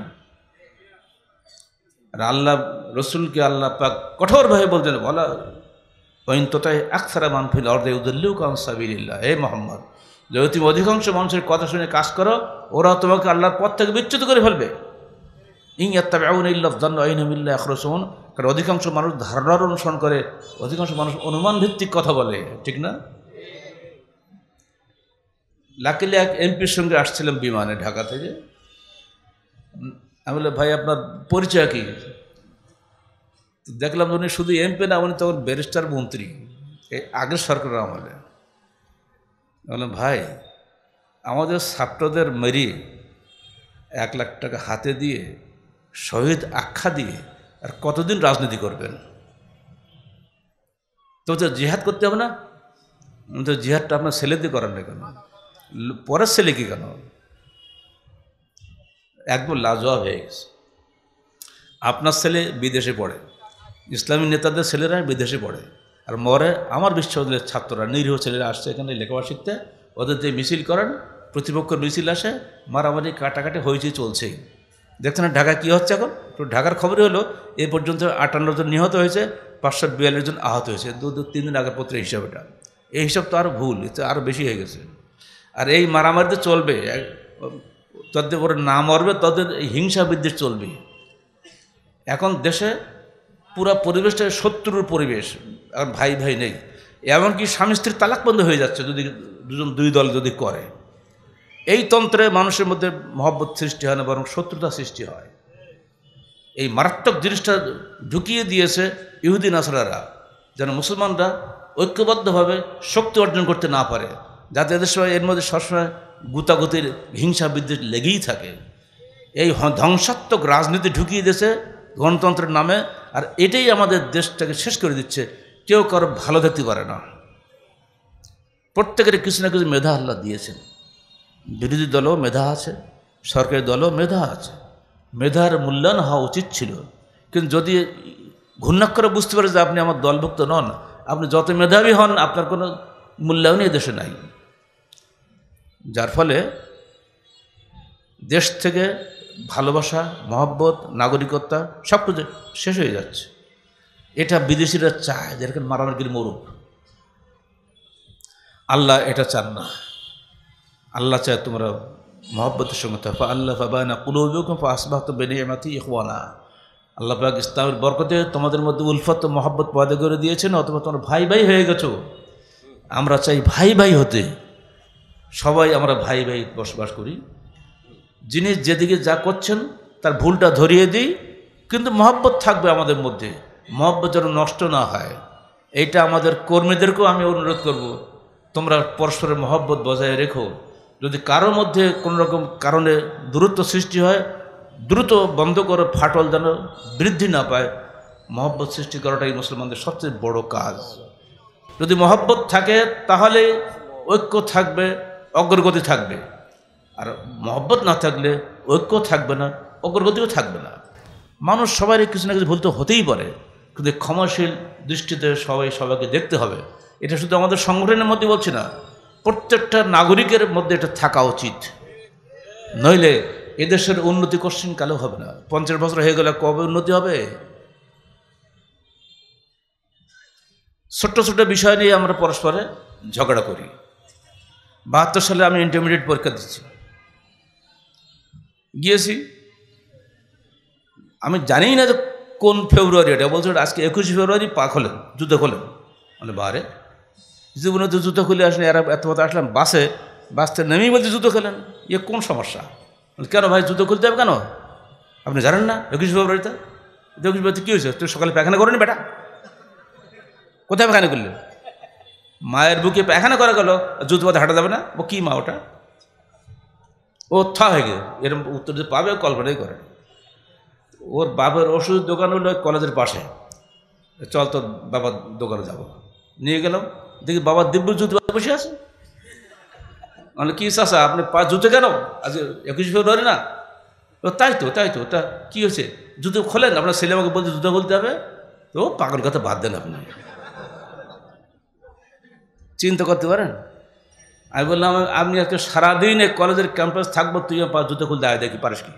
আর আল্লাহ রসুলকে আল্লাহ পাক কঠোরভাবে বলতেন বলা অন্ততায় আকসারা মানফিল অর্ধে উদুল্লিউ কাউসাবিল্লা হে মোহাম্মদ যদি তুমি অধিকাংশ মানুষের কথা শুনে কাজ করো ওরা তোমাকে আল্লাহর পথ থেকে বিচ্যুত করে ফেলবে ইং ইয়াত্তাবে আউন ইল্লাফ দন্ন আইনহমিল্লা আখরসুন কারণ অধিকাংশ মানুষ ধারণার অনুসরণ করে অধিকাংশ মানুষ অনুমান ভিত্তিক কথা বলে ঠিক না লাকিলে এক এমপির সঙ্গে আসছিলাম বিমানে ঢাকা থেকে আমি বললাম ভাই আপনার পরিচয় কী দেখলাম উনি শুধু এমপি না উনি তখন ব্যারিস্টার মন্ত্রী এই আগের সরকার আমলে বললাম ভাই আমাদের ছাত্রদের মেরি এক লাখ টাকা হাতে দিয়ে শহীদ আখ্যা দিয়ে আর কতদিন রাজনীতি করবেন তো তো জিহাদ করতে হবে না তো জিহাদটা আপনার ছেলে দিয়ে করেন না কেন পরের ছেলে কি কেন একদম লাজোয়া হয়ে গেছে আপনার ছেলে বিদেশে পড়ে ইসলামী নেতাদের ছেলেরা বিদেশে পড়ে আর মরে আমার বিশ্ববিদ্যালয়ের ছাত্ররা নিরীহ ছেলেরা আসছে এখানে লেখাপড়া শিখতে ওদের দিয়ে মিছিল করেন প্রতিপক্ষের মিছিল আসে মারামারি কাটাকাটি হয়েছে চলছেই দেখছেন ঢাকা কী হচ্ছে এখন তো ঢাকার খবরই হলো এ পর্যন্ত আটান্ন জন নিহত হয়েছে পাঁচশো বিয়াল্লিশ জন আহত হয়েছে দু দু তিন দিন আগের পত্রের হিসাবটা এই হিসাব তো আরও ভুল এতে আরও বেশি হয়ে গেছে আর এই মারামারিতে চলবে তদ্দে করে না মরবে তাদের হিংসা বিদ্বেষ চলবে এখন দেশে পুরা পরিবেশটা শত্রুর পরিবেশ আর ভাই ভাই নেই এমনকি স্বামী স্ত্রীর তালাক বন্ধ হয়ে যাচ্ছে যদি দুজন দুই দল যদি করে এই তন্ত্রে মানুষের মধ্যে মহব্বত সৃষ্টি হয় না বরং শত্রুতা সৃষ্টি হয় এই মারাত্মক জিনিসটা ঢুকিয়ে দিয়েছে ইহুদি নাসরারা যেন মুসলমানরা ঐক্যবদ্ধভাবে শক্তি অর্জন করতে না পারে যাতে এদের সময় এর মধ্যে সবসময় গুতাগুতির হিংসা বিদ্বেষ লেগেই থাকে এই ধ্বংসাত্মক রাজনীতি ঢুকিয়ে দেশে গণতন্ত্রের নামে আর এটাই আমাদের দেশটাকে শেষ করে দিচ্ছে কেউ কারো ভালো দেখতে পারে না প্রত্যেকের কিছু না কিছু মেধা আল্লাহ দিয়েছেন বিরোধী দলও মেধা আছে সরকারি দলও মেধা আছে মেধার মূল্যায়ন হওয়া উচিত ছিল কিন্তু যদি ঘূর্ণাক্ষর বুঝতে পারে যে আপনি আমার দলভুক্ত নন আপনি যত মেধাবী হন আপনার কোনো মূল্যায়নই দেশে নাই যার ফলে দেশ থেকে ভালোবাসা মহব্বত নাগরিকতা সব কিছু শেষ হয়ে যাচ্ছে এটা বিদেশিরা চায় যেরকম মারামারির মরুক আল্লাহ এটা চান না আল্লাহ চায় তোমরা মহব্বতের সঙ্গে থাকো আল্লাহ না কুলুবিকুম ফাসবাহ তো বেনে এমাতি না আল্লাহ পাক ইসলামের বরকতে তোমাদের মধ্যে উলফত মহব্বত পয়দা করে দিয়েছেন অথবা তোমরা ভাই ভাই হয়ে গেছো আমরা চাই ভাই ভাই হতে সবাই আমরা ভাই ভাই বসবাস করি যিনি যেদিকে যা করছেন তার ভুলটা ধরিয়ে দিই কিন্তু মহব্বত থাকবে আমাদের মধ্যে মহব্বত যেন নষ্ট না হয় এটা আমাদের কর্মীদেরকেও আমি অনুরোধ করব। তোমরা পরস্পরের মহব্বত বজায় রেখো যদি কারোর মধ্যে কোনো রকম কারণে দূরত্ব সৃষ্টি হয় দ্রুত বন্ধ করে ফাটল যেন বৃদ্ধি না পায় মহব্বত সৃষ্টি করাটাই মুসলমানদের সবচেয়ে বড় কাজ যদি মহব্বত থাকে তাহলে ঐক্য থাকবে অগ্রগতি থাকবে আর মহব্বত না থাকলে ঐক্য থাকবে না অগ্রগতিও থাকবে না মানুষ সবারই কিছু না কিছু ভুল তো হতেই পারে কিন্তু ক্ষমাশীল দৃষ্টিতে সবাই সবাইকে দেখতে হবে এটা শুধু আমাদের সংগঠনের মধ্যে বলছি না প্রত্যেকটা নাগরিকের মধ্যে এটা থাকা উচিত নইলে এদেশের উন্নতি কশ্চিন কালেও হবে না পঞ্চাশ বছর হয়ে গেলে কবে উন্নতি হবে ছোট্ট ছোট্ট বিষয় নিয়ে আমরা পরস্পরে ঝগড়া করি বাহাত্তর সালে আমি ইন্টারমিডিয়েট পরীক্ষা দিচ্ছি গিয়েছি আমি জানি না যে কোন ফেব্রুয়ারি এটা বলছে আজকে একুশে ফেব্রুয়ারি পা খোলেন জুতো খোলেন মানে বারে জীবনে তো জুতো খুলে আসলে এরা এত মতো আসলাম বাসে বাস থেকে নেমেই বলছে জুতো খেলেন ইয়ে কোন সমস্যা কেন ভাই জুতো খুলতে হবে কেন আপনি জানেন না একুশে ফেব্রুয়ারিতে একুশ ফেব্রুয়ারিতে কী হয়েছে তুই সকালে পায়খানা করেনি বেটা কোথায় পায়খানা করলেন মায়ের বুকে পায়খানা করা গেল জুতো পথে হাঁটা যাবে না ও কী মা ওটা ও থা হয়ে গেল এরকম উত্তর যে পাবে কল্পনাই করে ওর বাবার ওষুধ দোকান হলো কলেজের পাশে চল তোর বাবার দোকানে যাব নিয়ে গেলাম দেখি বাবার দিব্য জুতো বসে আছে মানে কী চাষা আপনি পা জুতো কেন আজ একুশ ফেব্রুয়ারি না ও তাই তো তাই তো তা কী হয়েছে জুতো খোলেন আপনার ছেলে আমাকে বলতে জুতো বলতে হবে তো পাগল কথা বাদ দেন আপনি চিন্তা করতে পারেন আমি বললাম আপনি আজকে সারাদিন এই কলেজের ক্যাম্পাস থাকবো তুই পা জুতো খুলতে আয় দেখি পারিস কি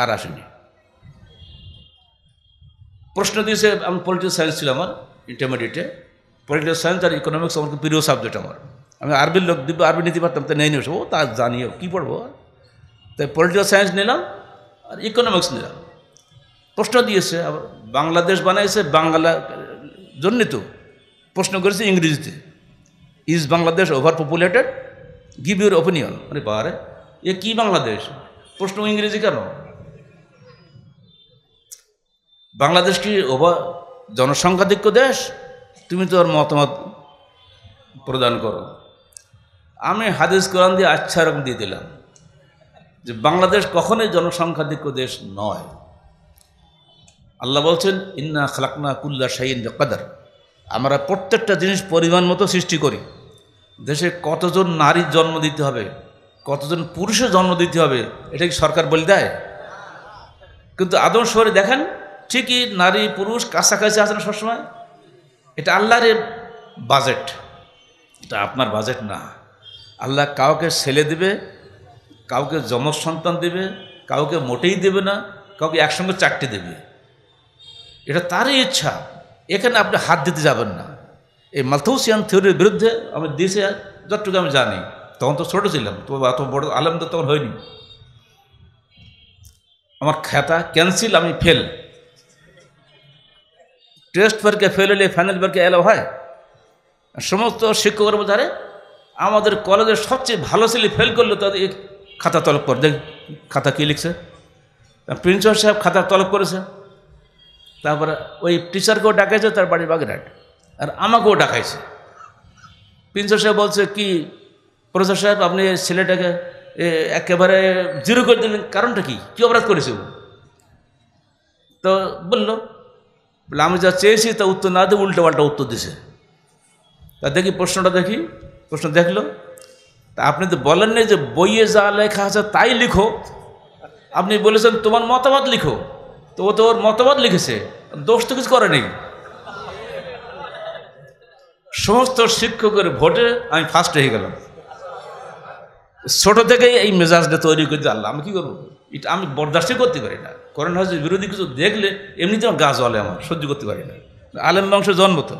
আর আসেনি প্রশ্ন দিয়েছে আমি পলিটিক্যাল সায়েন্স ছিল আমার ইন্টারমিডিয়েটে পলিটিক্যাল সায়েন্স আর ইকোনমিক্স আমার প্রিয় সাবজেক্ট আমার আমি আরবির লোক দিব আরবি নিতে পারতাম তাই নেই নিয়ে ও তা জানিও কী পড়বো তাই পলিটিক্যাল সায়েন্স নিলাম আর ইকোনমিক্স নিলাম প্রশ্ন দিয়েছে আবার বাংলাদেশ বানাইছে বাংলা জন্যই তো প্রশ্ন করেছে ইংরেজিতে is Bangladesh over populated give your opinion আরে বারে এ কি বাংলাদেশ প্রশ্ন ইংরেজি কেন বাংলাদেশ কি ওভার জনসংখ্যাধিক্য দেশ তুমি তো মতামত প্রদান করো আমি হাদিস কোরআন দিয়ে আচ্ছা রকম দিয়ে দিলাম যে বাংলাদেশ কখনোই জনসংখ্যাধিক্য দেশ নয় আল্লাহ বলছেন ইন্না খালাকনা কুল্লা শাহিন কাদার আমরা প্রত্যেকটা জিনিস পরিমাণ মতো সৃষ্টি করি দেশে কতজন নারীর জন্ম দিতে হবে কতজন পুরুষের জন্ম দিতে হবে এটা কি সরকার বলে দেয় কিন্তু আদম শহরে দেখেন ঠিকই নারী পুরুষ কাছাকাছি আছেন সবসময় এটা আল্লাহরে বাজেট এটা আপনার বাজেট না আল্লাহ কাউকে ছেলে দেবে কাউকে যমজ সন্তান দেবে কাউকে মোটেই দেবে না কাউকে একসঙ্গে চারটে দেবে এটা তারই ইচ্ছা এখানে আপনি হাত দিতে যাবেন না এই মালথৌসিয়ান থিওরির বিরুদ্ধে আমি দিয়েছে আমি জানি তখন তো ছোটো ছিলাম তো এত বড় আলম তো তখন হয়নি আমার খাতা ক্যান্সিল আমি ফেল টেস্ট পরীক্ষা ফেল হলে ফাইনাল পরীক্ষা এলো হয় সমস্ত শিক্ষকের কর্মচারী আমাদের কলেজের সবচেয়ে ভালো ছেলে ফেল করলো তাদের খাতা তলব করে দেখ খাতা কী লিখছে প্রিন্সিপাল সাহেব খাতা তলব করেছে তারপরে ওই টিচারকেও ডাকাইছে তার বাড়ি বাগেরহাট আর আমাকেও ডাকাইছে প্রিন্সিপাল সাহেব বলছে কি প্রফেসর সাহেব আপনি ছেলেটাকে একেবারে জিরো করে দিলেন কারণটা কি কী অপরাধ করেছে তো বললো বলে আমি যা চেয়েছি তা উত্তর না দিয়ে উল্টো পাল্টা উত্তর দিছে তা দেখি প্রশ্নটা দেখি প্রশ্ন দেখলো তা আপনি তো বলেননি যে বইয়ে যা লেখা আছে তাই লিখো আপনি বলেছেন তোমার মতামত লিখো তো ও তো ওর মতবাদ লিখেছে দোষ তো কিছু করেনি সমস্ত শিক্ষকের ভোটে আমি ফার্স্ট হয়ে গেলাম ছোট থেকে এই মেজাজটা তৈরি করতে আল্লাহ আমি কী করবো এটা আমি বরদাস্তই করতে পারি না করেন হাজির বিরোধী কিছু দেখলে এমনিতে আমার গাছ জলে আমার সহ্য করতে পারি না আলেম বংশ জন্ম তো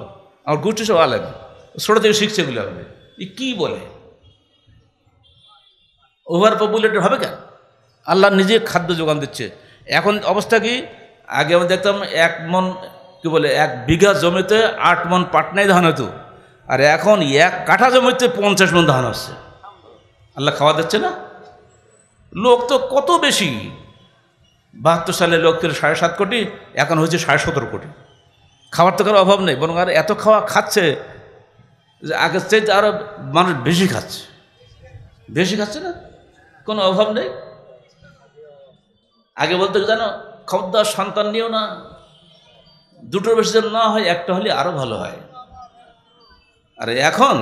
আমার গোষ্ঠী সব আলেম ছোটো থেকে শিখছে এগুলো হবে এই কী বলে ওভার পপুলেটেড হবে কেন আল্লাহ নিজে খাদ্য যোগান দিচ্ছে এখন অবস্থা কি আগে আমরা দেখতাম এক মন কি বলে এক বিঘা জমিতে আট মন পাটনায় ধান হতো আর এখন এক কাঠা জমিতে পঞ্চাশ মন ধান হচ্ছে আল্লাহ খাওয়া দিচ্ছে না লোক তো কত বেশি বাহাত্তর সালে লোক ছিল সাড়ে সাত কোটি এখন হয়েছে সাড়ে সতেরো কোটি খাবার তো কারো অভাব নেই বরং আর এত খাওয়া খাচ্ছে যে আগের চেয়ে আরও মানুষ বেশি খাচ্ছে বেশি খাচ্ছে না কোনো অভাব নেই আগে বলতো জানো খবরদার সন্তান নিও না দুটোর বেশি যেন না হয় একটা হলে আরও ভালো হয় আর এখন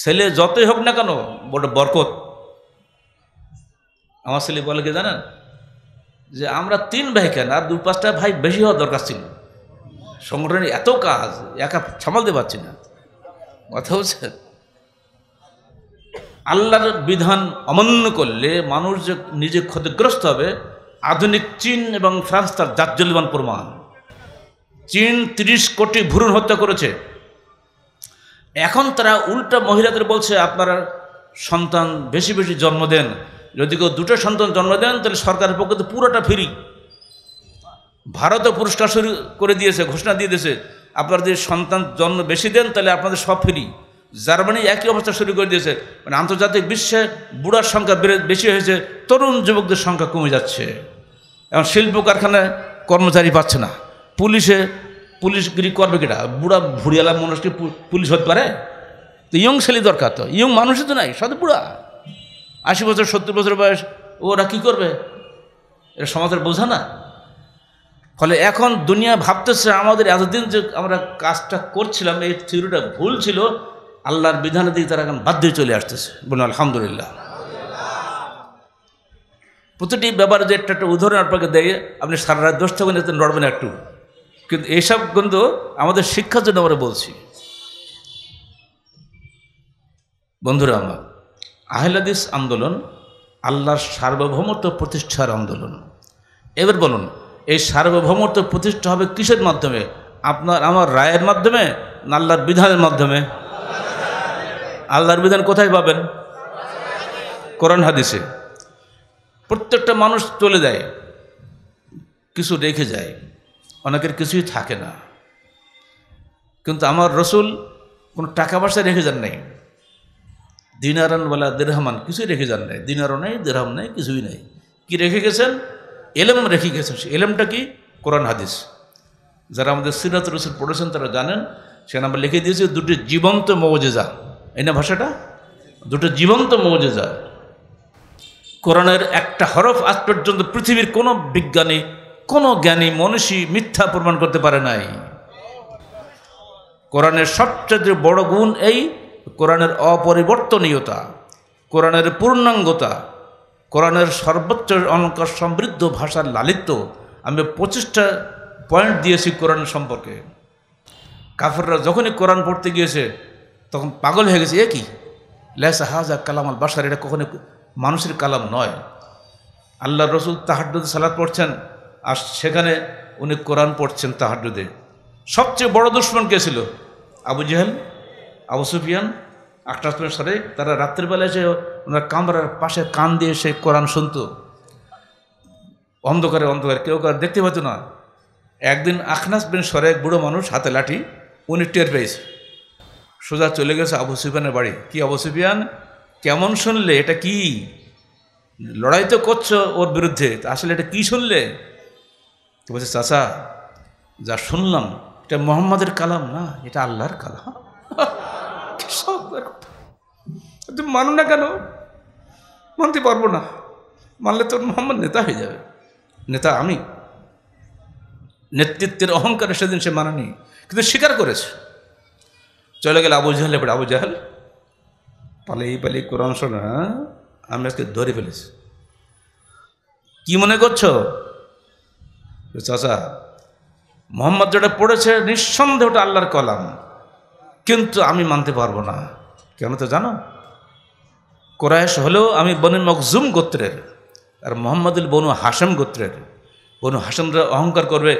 ছেলে যতই হোক না কেন বড় বরকত আমার ছেলে বলে কি জানেন যে আমরা তিন ভাই কেন আর দু পাঁচটা ভাই বেশি হওয়া দরকার ছিল সংগঠনের এত কাজ একা সামালতে পারছি না কথা বলছেন আল্লাহর বিধান অমান্য করলে মানুষ যে নিজে ক্ষতিগ্রস্ত হবে আধুনিক চীন এবং ফ্রান্স তার জাজ্জলিমান প্রমাণ চীন ৩০ কোটি ভ্রূণ হত্যা করেছে এখন তারা উল্টা মহিলাদের বলছে আপনারা সন্তান বেশি বেশি জন্ম দেন যদি কেউ দুটো সন্তান জন্ম দেন তাহলে সরকারের পক্ষে তো পুরোটা ফ্রি ভারতও পুরস্কার শুরু করে দিয়েছে ঘোষণা দিয়ে দিয়েছে আপনারা যদি সন্তান জন্ম বেশি দেন তাহলে আপনাদের সব ফ্রি জার্মানি একই অবস্থা শুরু করে দিয়েছে মানে আন্তর্জাতিক বিশ্বে বুড়ার সংখ্যা বেশি হয়েছে তরুণ যুবকদের সংখ্যা কমে যাচ্ছে এবং শিল্প কারখানায় কর্মচারী পাচ্ছে না পুলিশে পুলিশগিরি করবে কেটা বুড়া ভুড়িয়ালা মানুষকে পুলিশ হতে পারে তো ইয়ং ছেলে দরকার তো ইয়ং মানুষই তো নাই সদ বুড়া আশি বছর সত্তর বছর বয়স ওরা কি করবে এটা সমাজের বোঝা না ফলে এখন দুনিয়া ভাবতেছে আমাদের এতদিন যে আমরা কাজটা করছিলাম এই থিওরিটা ভুল ছিল আল্লাহর বিধানের দিকে তারা এখন বাধ্য চলে আসতেছে বলুন আলহামদুলিল্লাহ প্রতিটি ব্যাপারে যে একটা একটা উদাহরণ আপনাকে দেয় আপনি সারা রাত দশটা পর্যন্ত নড়বেন একটু কিন্তু এইসব কিন্তু আমাদের শিক্ষার জন্য আমরা বলছি বন্ধুরা আমার আহলাদিস আন্দোলন আল্লাহর সার্বভৌমত্ব প্রতিষ্ঠার আন্দোলন এবার বলুন এই সার্বভৌমত্ব প্রতিষ্ঠা হবে কিসের মাধ্যমে আপনার আমার রায়ের মাধ্যমে আল্লাহর বিধানের মাধ্যমে আল্লাহর বিধান কোথায় পাবেন কোরআন হাদিসে প্রত্যেকটা মানুষ চলে যায় কিছু রেখে যায় অনেকের কিছুই থাকে না কিন্তু আমার রসুল কোনো টাকা পয়সা রেখে যান নাই বলা দেরহমান কিছুই রেখে যান নাই দিনারও নেই দেরহাম নেই কিছুই নেই কি রেখে গেছেন এলেম রেখে গেছেন সে এলেমটা কি কোরআন হাদিস যারা আমাদের সিরাত রসুল পড়েছেন তারা জানেন সেখানে আমরা লিখে দিয়েছি দুটি জীবন্ত মৌজেজা এই না ভাষাটা দুটো জীবন্ত মৌজেজা কোরআনের একটা হরফ আজ পর্যন্ত পৃথিবীর কোনো বিজ্ঞানী কোনো জ্ঞানী মনীষী মিথ্যা প্রমাণ করতে পারে নাই কোরআনের সবচেয়ে বড় গুণ এই কোরআনের অপরিবর্তনীয়তা কোরআনের পূর্ণাঙ্গতা কোরআনের সর্বোচ্চ অলঙ্কার সমৃদ্ধ ভাষার লালিত্য আমি পঁচিশটা পয়েন্ট দিয়েছি কোরআন সম্পর্কে কাফেররা যখনই কোরআন পড়তে গিয়েছে তখন পাগল হয়ে গেছে এ কি লেসা হাজা কালাম আল বাসার এটা কখনো মানুষের কালাম নয় আল্লাহ রসুল তাহাডুদে সালাদ পড়ছেন আর সেখানে উনি কোরআন পড়ছেন তাহাডুদে সবচেয়ে বড় দুশ্মন কে ছিল আবু জেহেল আবু সুফিয়ান আক্টাসমের সাথে তারা রাত্রিবেলা এসে ওনার কামরার পাশে কান দিয়ে সে কোরআন শুনত অন্ধকারে অন্ধকারে কেউ কার দেখতে পেত না একদিন আখনাস বিন সরে বুড়ো মানুষ হাতে লাঠি উনি টের পেয়েছে সোজা চলে গেছে আবু সুফিয়ানের বাড়ি কি আবু সুফিয়ান কেমন শুনলে এটা কি লড়াই তো করছো ওর বিরুদ্ধে আসলে এটা কি শুনলে তো বলছে চাচা যা শুনলাম এটা মোহাম্মদের কালাম না এটা আল্লাহর কালাম (laughs) তুমি মানো না কেন মানতে পারবো না মানলে তোর মোহাম্মদ নেতা হয়ে যাবে নেতা আমি নেতৃত্বের অহংকারে সেদিন সে মানানি কিন্তু স্বীকার করেছে চলে গেল আবু জাহাল এবার আবু জাহাল পালিয়ে পালিয়ে কোরআন শোনা আমি আজকে ধরে ফেলেছি কি মনে করছো চাচা মোহাম্মদ যেটা পড়েছে নিঃসন্দেহ ওটা আল্লাহর কলাম কিন্তু আমি মানতে পারবো না কেন তো জানো কোরআশ হলেও আমি বনু মকজুম গোত্রের আর মোহাম্মদুল বনু হাসেম গোত্রের বনু হাসেমরা অহংকার করবে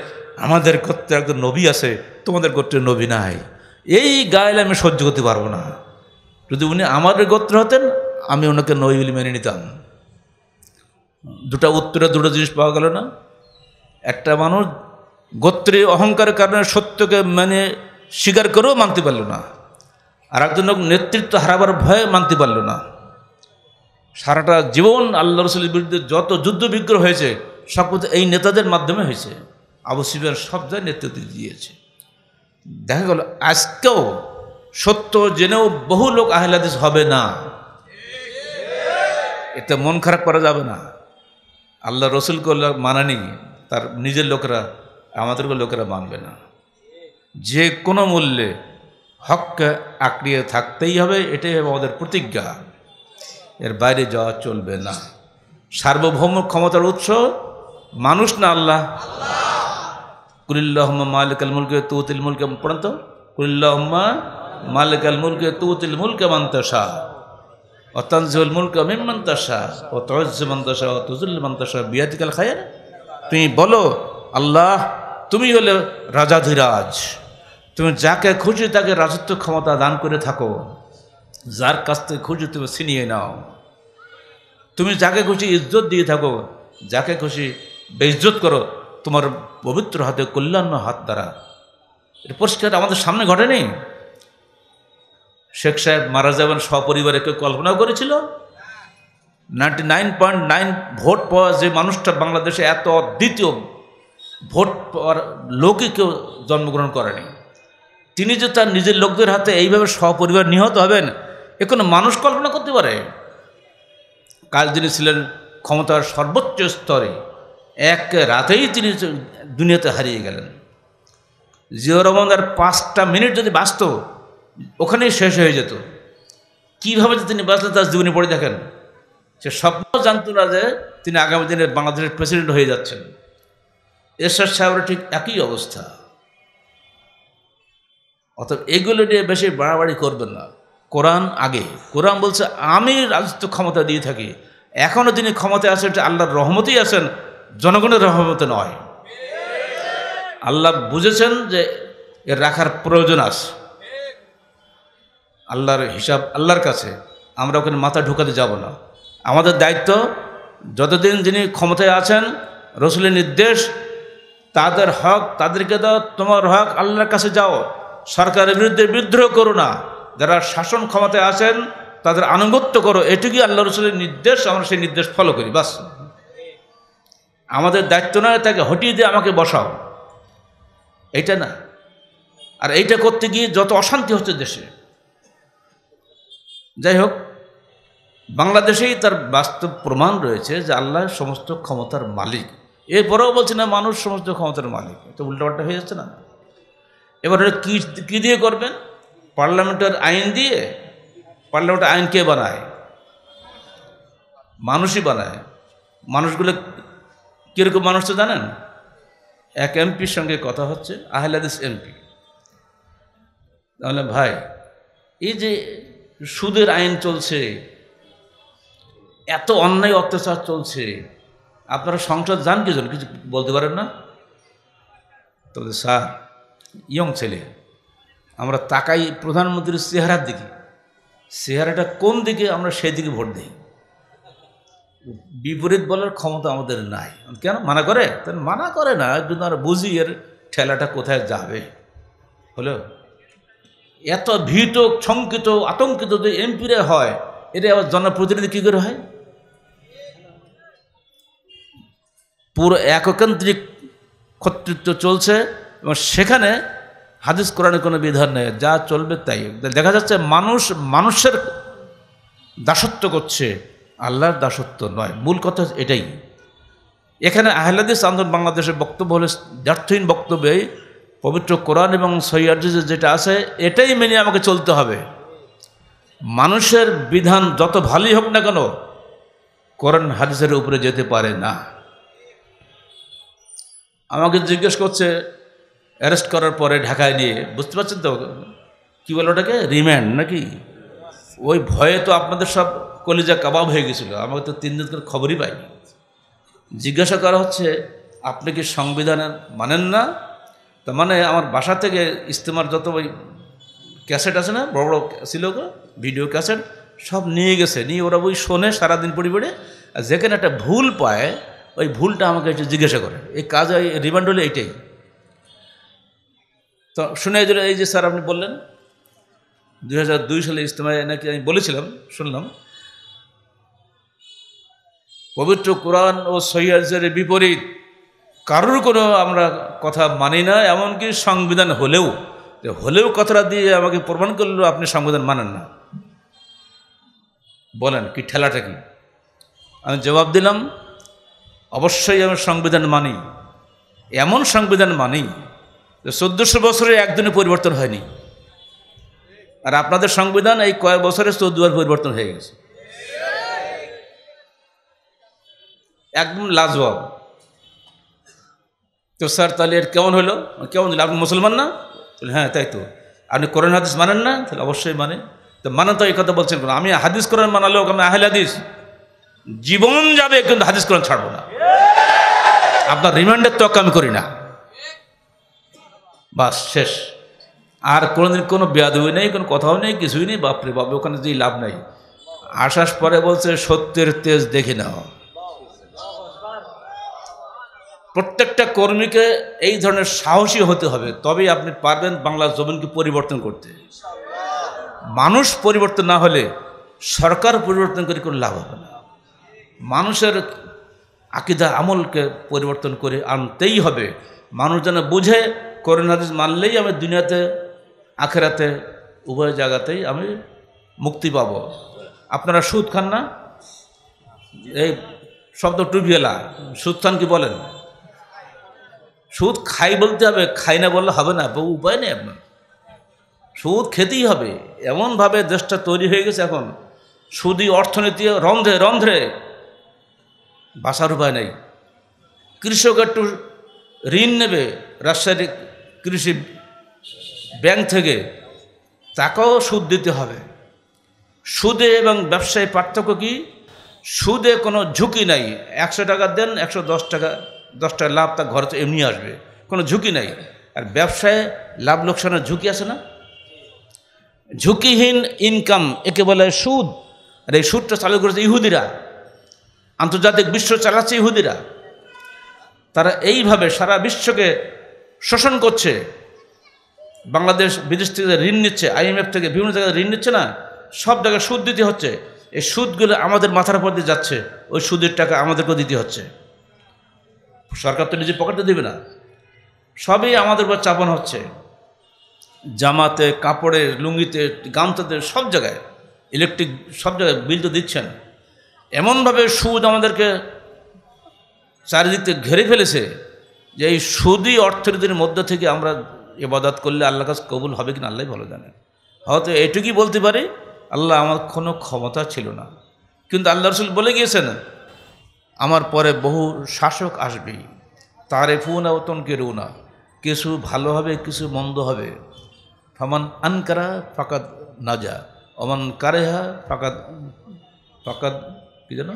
আমাদের গোত্রে একজন নবী আছে তোমাদের গোত্রে নবী নাই এই গায়ে আমি সহ্য করতে পারবো না যদি উনি আমার গোত্র হতেন আমি ওনাকে নই মেনে নিতাম দুটা উত্তরে দুটো জিনিস পাওয়া গেল না একটা মানুষ গোত্রে অহংকারের কারণে সত্যকে মানে স্বীকার করেও মানতে পারল না আর একজন নেতৃত্ব হারাবার ভয়ে মানতে পারল না সারাটা জীবন আল্লাহ রসুলের বিরুদ্ধে যত যুদ্ধ বিগ্রহ হয়েছে সব এই নেতাদের মাধ্যমে হয়েছে আবু সিবের সব জায়গায় নেতৃত্ব দিয়েছে দেখা গেল আজকেও সত্য জেনেও বহু লোক আহলাদিস হবে না এতে মন খারাপ করা যাবে না আল্লাহ রসুল করলে মানানি তার নিজের লোকেরা আমাদের লোকেরা মানবে না যে কোনো মূল্যে হককে আঁকড়িয়ে থাকতেই হবে এটাই আমাদের প্রতিজ্ঞা এর বাইরে যাওয়া চলবে না সার্বভৌম ক্ষমতার উৎস মানুষ না আল্লাহ কুলিল্লাহম্মা মালিকাল মুলকে তুতিল মুলকে কুলিল্লাহম্মা মালিকাল মুলকে তুতিল মুলকে ও ও তুজুল তুমি বলো আল্লাহ তুমি হলে রাজাধিরাজ তুমি যাকে খুঁজে তাকে রাজত্ব ক্ষমতা দান করে থাকো যার কাছ থেকে খুঁজে তুমি ছিনিয়ে নাও তুমি যাকে খুশি ইজ্জত দিয়ে থাকো যাকে খুশি বেইজ্জত করো তোমার পবিত্র হাতে কল্যাণ হাত দ্বারা এটা পরিষ্কার আমাদের সামনে ঘটেনি শেখ সাহেব মারা যাবেন সপরিবারে কেউ কল্পনাও করেছিল ninety nine point nine vote পাওয়া যে মানুষটা বাংলাদেশে এত অদ্বিতীয় ভোট পাওয়ার লোকই কেউ জন্মগ্রহণ করেনি তিনি যে তার নিজের লোকদের হাতে এইভাবে সপরিবার নিহত হবেন এ কোনো মানুষ কল্পনা করতে পারে কাল যিনি ছিলেন ক্ষমতার সর্বোচ্চ স্তরে এক রাতেই তিনি দুনিয়াতে হারিয়ে গেলেন জিয়র রহমানের পাঁচটা মিনিট যদি বাঁচত ওখানেই শেষ হয়ে যেত কীভাবে যে তিনি বাঁচলেন তার জীবনে পড়ে দেখেন সে স্বপ্ন জানত না যে তিনি আগামী দিনে বাংলাদেশের প্রেসিডেন্ট হয়ে যাচ্ছেন এরশাদ সাহেবের ঠিক একই অবস্থা অর্থাৎ এগুলো নিয়ে বেশি বাড়াবাড়ি করবেন না কোরআন আগে কোরআন বলছে আমি রাজত্ব ক্ষমতা দিয়ে থাকি এখনও তিনি ক্ষমতায় আছেন আল্লাহর রহমতেই আছেন জনগণের রহমতে নয় আল্লাহ বুঝেছেন যে এর রাখার প্রয়োজন আছে আল্লাহর হিসাব আল্লাহর কাছে আমরা ওখানে মাথা ঢুকাতে যাব না আমাদের দায়িত্ব যতদিন যিনি ক্ষমতায় আছেন রসুলের নির্দেশ তাদের হক তাদেরকে দাও তোমার হক আল্লাহর কাছে যাও সরকারের বিরুদ্ধে বিদ্রোহ করো না যারা শাসন ক্ষমতায় আছেন তাদের আনুগত্য করো এটুকুই আল্লাহ রসুলের নির্দেশ আমরা সেই নির্দেশ ফলো করি বাস আমাদের দায়িত্ব নয় তাকে হটিয়ে দিয়ে আমাকে বসাও এটা না আর এইটা করতে গিয়ে যত অশান্তি হচ্ছে দেশে যাই হোক বাংলাদেশেই তার বাস্তব প্রমাণ রয়েছে যে আল্লাহ সমস্ত ক্ষমতার মালিক এরপরেও বলছে না মানুষ সমস্ত ক্ষমতার মালিক এটা উল্টাপাল্টা হয়ে যাচ্ছে না এবার এটা কী কী দিয়ে করবেন পার্লামেন্টের আইন দিয়ে পার্লামেন্টের আইন কে বানায় মানুষই বানায় মানুষগুলো কীরকম মানুষ তো জানেন এক এমপির সঙ্গে কথা হচ্ছে আহলাদিস এমপি তাহলে ভাই এই যে সুদের আইন চলছে এত অন্যায় অত্যাচার চলছে আপনারা সংসদ যান কিজন কিছু বলতে পারেন না তবে স্যার ইয়ং ছেলে আমরা তাকাই প্রধানমন্ত্রীর চেহারার দিকে চেহারাটা কোন দিকে আমরা সেদিকে ভোট দিই বিপরীত বলার ক্ষমতা আমাদের নাই কেন মানা করে মানা করে না কিন্তু আমরা বুঝি এর ঠেলাটা কোথায় যাবে হলো এত ভীত শঙ্কিত আতঙ্কিত যে এমপিরে হয় এটা আবার জনপ্রতিনিধি কী করে হয় পুরো এককেন্দ্রিক কর্তৃত্ব চলছে এবং সেখানে হাদিস কোরআনে কোনো বিধান নেই যা চলবে তাই দেখা যাচ্ছে মানুষ মানুষের দাসত্ব করছে আল্লাহর দাসত্ব নয় মূল কথা এটাই এখানে আহলাদিস আন্দোলন বাংলাদেশের বক্তব্য হলে ব্যর্থহীন বক্তব্যে পবিত্র কোরআন এবং সৈয়াদিসে যেটা আছে এটাই মেনে আমাকে চলতে হবে মানুষের বিধান যত ভালোই হোক না কেন কোরআন হাদিসের উপরে যেতে পারে না আমাকে জিজ্ঞেস করছে অ্যারেস্ট করার পরে ঢাকায় নিয়ে বুঝতে পারছেন তো কী বলো ওটাকে রিম্যান্ড নাকি ওই ভয়ে তো আপনাদের সব কলিজা কাবাব হয়ে গেছিলো আমাকে তো তিন দিন করে খবরই পাইনি জিজ্ঞাসা করা হচ্ছে আপনি কি সংবিধানের মানেন না তার মানে আমার বাসা থেকে ইস্তেমার যত ওই ক্যাসেট আছে না বড় বড় ছিল ভিডিও ক্যাসেট সব নিয়ে গেছে নিয়ে ওরা ওই শোনে সারাদিন পড়ি পড়ে আর যেখানে একটা ভুল পায় ওই ভুলটা আমাকে একটু জিজ্ঞাসা করে এই কাজ ওই রিমান্ড হলে এইটাই তো শুনে এই যে স্যার আপনি বললেন দুই সালে ইজতেমায় নাকি আমি বলেছিলাম শুনলাম পবিত্র কোরআন ও সহিয়াজের বিপরীত কারোর কোনো আমরা কথা মানি না এমনকি সংবিধান হলেও হলেও কথাটা দিয়ে আমাকে প্রমাণ করলেও আপনি সংবিধান মানেন না বলেন কি ঠেলাটা কি আমি জবাব দিলাম অবশ্যই আমি সংবিধান মানি এমন সংবিধান মানি যে চোদ্দোশো বছরে একদিনে পরিবর্তন হয়নি আর আপনাদের সংবিধান এই কয়েক বছরে চোদ্দবার পরিবর্তন হয়ে গেছে একদম লাজবাব তো স্যার তাহলে এর কেমন হলো কেমন হলো আপনি মুসলমান না হ্যাঁ তাই তো আপনি কোরআন হাদিস মানেন না তাহলে অবশ্যই মানে তো মানেন তো এই কথা বলছেন কেন আমি হাদিস কোরআন মানালে আমি আহেল হাদিস জীবন যাবে কিন্তু হাদিস কোরআন ছাড়বো না আপনার রিমান্ডের তো আমি করি না বাস শেষ আর কোনোদিন কোনো বেয়াদবি নেই কোনো কথাও নেই কিছুই নেই বাপরে বাপ ওখানে যেই লাভ নাই আশ্বাস পরে বলছে সত্যের তেজ দেখে নেওয়া প্রত্যেকটা কর্মীকে এই ধরনের সাহসী হতে হবে তবেই আপনি পারবেন বাংলার জমিনকে পরিবর্তন করতে মানুষ পরিবর্তন না হলে সরকার পরিবর্তন করে কোনো লাভ হবে না মানুষের আকিদা আমলকে পরিবর্তন করে আনতেই হবে মানুষ যেন বুঝে করোনা হাদিস মানলেই আমি দুনিয়াতে আখেরাতে উভয় জায়গাতেই আমি মুক্তি পাব আপনারা সুদ খান না এই শব্দ টুবিয়েলা সুদ খান কি বলেন সুদ খাই বলতে হবে খাই না বললে হবে না উপায় নেই আপনার সুদ খেতেই হবে এমনভাবে দেশটা তৈরি হয়ে গেছে এখন সুদি অর্থনীতি রন্ধ্রে রন্ধ্রে বাসার উপায় নেই কৃষক একটু ঋণ নেবে রাজশাহী কৃষি ব্যাংক থেকে তাকেও সুদ দিতে হবে সুদে এবং ব্যবসায় পার্থক্য কি সুদে কোনো ঝুঁকি নাই একশো টাকা দেন একশো দশ টাকা দশটায় লাভ তার ঘরে তো এমনি আসবে কোনো ঝুঁকি নাই আর ব্যবসায় লাভ লোকসানের ঝুঁকি আছে না ঝুঁকিহীন ইনকাম একে বলে সুদ আর এই সুদটা চালু করেছে ইহুদিরা আন্তর্জাতিক বিশ্ব চালাচ্ছে ইহুদিরা তারা এইভাবে সারা বিশ্বকে শোষণ করছে বাংলাদেশ বিদেশ থেকে ঋণ নিচ্ছে আইএমএফ থেকে বিভিন্ন জায়গায় ঋণ নিচ্ছে না সব জায়গায় সুদ দিতে হচ্ছে এই সুদগুলো আমাদের মাথার উপর দিয়ে যাচ্ছে ওই সুদের টাকা আমাদেরকেও দিতে হচ্ছে সরকার তো নিজে পকেটে দেবে না সবই আমাদের উপর চাপানো হচ্ছে জামাতে কাপড়ে লুঙ্গিতে গামতাতে সব জায়গায় ইলেকট্রিক সব জায়গায় বিল তো দিচ্ছেন এমনভাবে সুদ আমাদেরকে চারিদিক ঘেরে ফেলেছে যে এই সুদই অর্থনীতির মধ্যে থেকে আমরা এবাদাত করলে আল্লাহ কাছে কবুল হবে না আল্লাহ ভালো জানেন হয়তো এটুকুই বলতে পারি আল্লাহ আমার কোনো ক্ষমতা ছিল না কিন্তু আল্লাহ রসুল বলে গিয়েছেন আমার পরে বহু শাসক আসবে তারে ফুন ও রুনা কিছু ভালো হবে কিছু মন্দ হবে ফমান আনকারা ফাকাদ যা অমান কারেহা ফাকাদ ফাকাদ কি যেন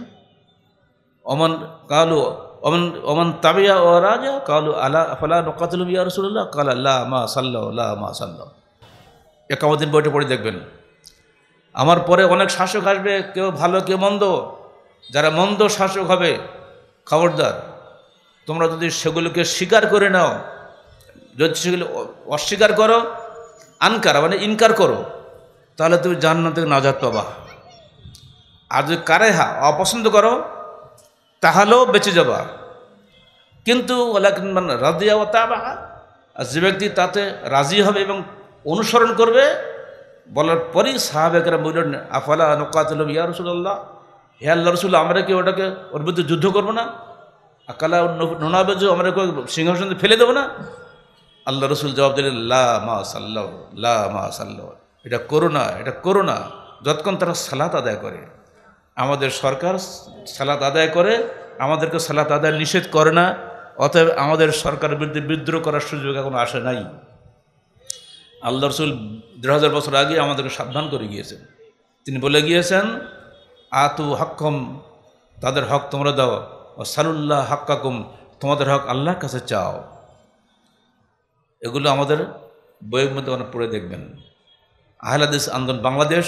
অমান কালু অমন অমন তাবিয়া ও রাজা কালু আলা ফালা নকাতুল ইয়া রসুল্লাহ কাল আল্লাহ মা সাল্লাহ আল্লাহ মা সাল্লাহ একামদিন বইটা পড়ে দেখবেন আমার পরে অনেক শাসক আসবে কেউ ভালো কেউ মন্দ যারা মন্দ শাসক হবে খবরদার তোমরা যদি সেগুলোকে স্বীকার করে নাও যদি সেগুলো অস্বীকার করো আনকার মানে ইনকার করো তাহলে তুমি জাহান্ন থেকে নাজাত পাবা আর যদি কারেহা অপছন্দ করো তাহলেও বেঁচে যাবা কিন্তু মানে রাজিয়া ও তাবা যে ব্যক্তি তাতে রাজি হবে এবং অনুসরণ করবে বলার পরই সাহাবেকরা বললেন আফালা নকাতুল ইয়া হে আল্লাহ রসুল আমরা কি ওটাকে ওর বিরুদ্ধে যুদ্ধ করবো না আকালা নোনাবে যে আমরা সিংহাসন ফেলে দেবো না আল্লাহ রসুল জবাব দিলেন লা মা সাল্লাহ লা মা সাল্লাহ এটা করো না এটা করো না যতক্ষণ তারা সালাত আদায় করে আমাদের সরকার সালাত আদায় করে আমাদেরকে সালাত আদায় নিষেধ করে না অতএব আমাদের সরকার বিরুদ্ধে বিদ্রোহ করার সুযোগ এখন আসে নাই আল্লাহ রসুল দেড় হাজার বছর আগে আমাদেরকে সাবধান করে গিয়েছেন তিনি বলে গিয়েছেন আতু হকম তাদের হক তোমরা দাও ও সালুল্লাহ হাক্কাকুম তোমাদের হক আল্লাহর কাছে চাও এগুলো আমাদের বইয়ের মধ্যে অনেক পড়ে দেখবেন আহলাদেশ আন্দোলন বাংলাদেশ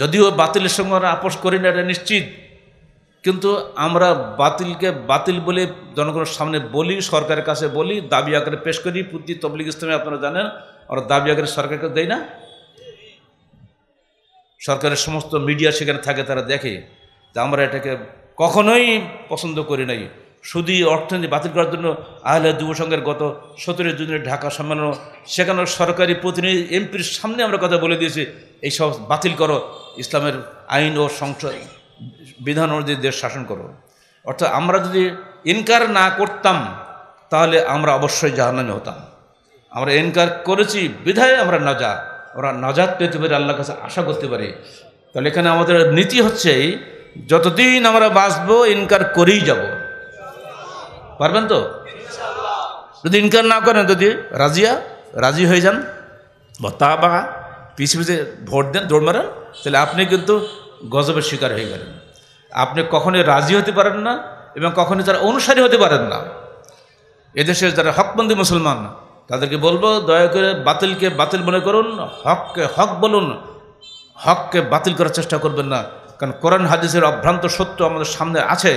যদিও বাতিলের সঙ্গে আমরা আপোষ করি না এটা নিশ্চিত কিন্তু আমরা বাতিলকে বাতিল বলে জনগণের সামনে বলি সরকারের কাছে বলি দাবি আকারে পেশ করি প্রতি তবলিগ ইসলামে আপনারা জানেন আমরা দাবি আকারে সরকারকে দেয় না সরকারের সমস্ত মিডিয়া সেখানে থাকে তারা দেখে তা আমরা এটাকে কখনোই পছন্দ করি নাই সুদী অর্থনীতি বাতিল করার জন্য আহলে যুব সংঘের গত সতেরো জুনের ঢাকা সম্মেলন সেখানে সরকারি প্রতিনিধি এমপির সামনে আমরা কথা বলে দিয়েছি এই সব বাতিল করো ইসলামের আইন ও সংসদ বিধান অনুযায়ী দেশ শাসন করো অর্থাৎ আমরা যদি ইনকার না করতাম তাহলে আমরা অবশ্যই জাহান্নামে হতাম আমরা ইনকার করেছি বিধায় আমরা না যা ওরা নাজাদ পেতে পারে আল্লাহর কাছে আশা করতে পারে তাহলে এখানে আমাদের নীতি হচ্ছে যতদিন আমরা বাঁচবো ইনকার করেই যাব পারবেন তো যদি ইনকার না করেন যদি রাজিয়া রাজি হয়ে যান তা বা পিছিয়ে পিছিয়ে ভোট দেন দৌড় মারেন তাহলে আপনি কিন্তু গজবের শিকার হয়ে গেলেন আপনি কখনোই রাজি হতে পারেন না এবং কখনো তারা অনুসারী হতে পারেন না এদেশের যারা হকবন্দি মুসলমান তাদেরকে বলবো দয়া করে বাতিলকে বাতিল মনে করুন হককে হক বলুন হককে বাতিল করার চেষ্টা করবেন না কারণ কোরআন হাদিসের অভ্রান্ত সত্য আমাদের সামনে আছে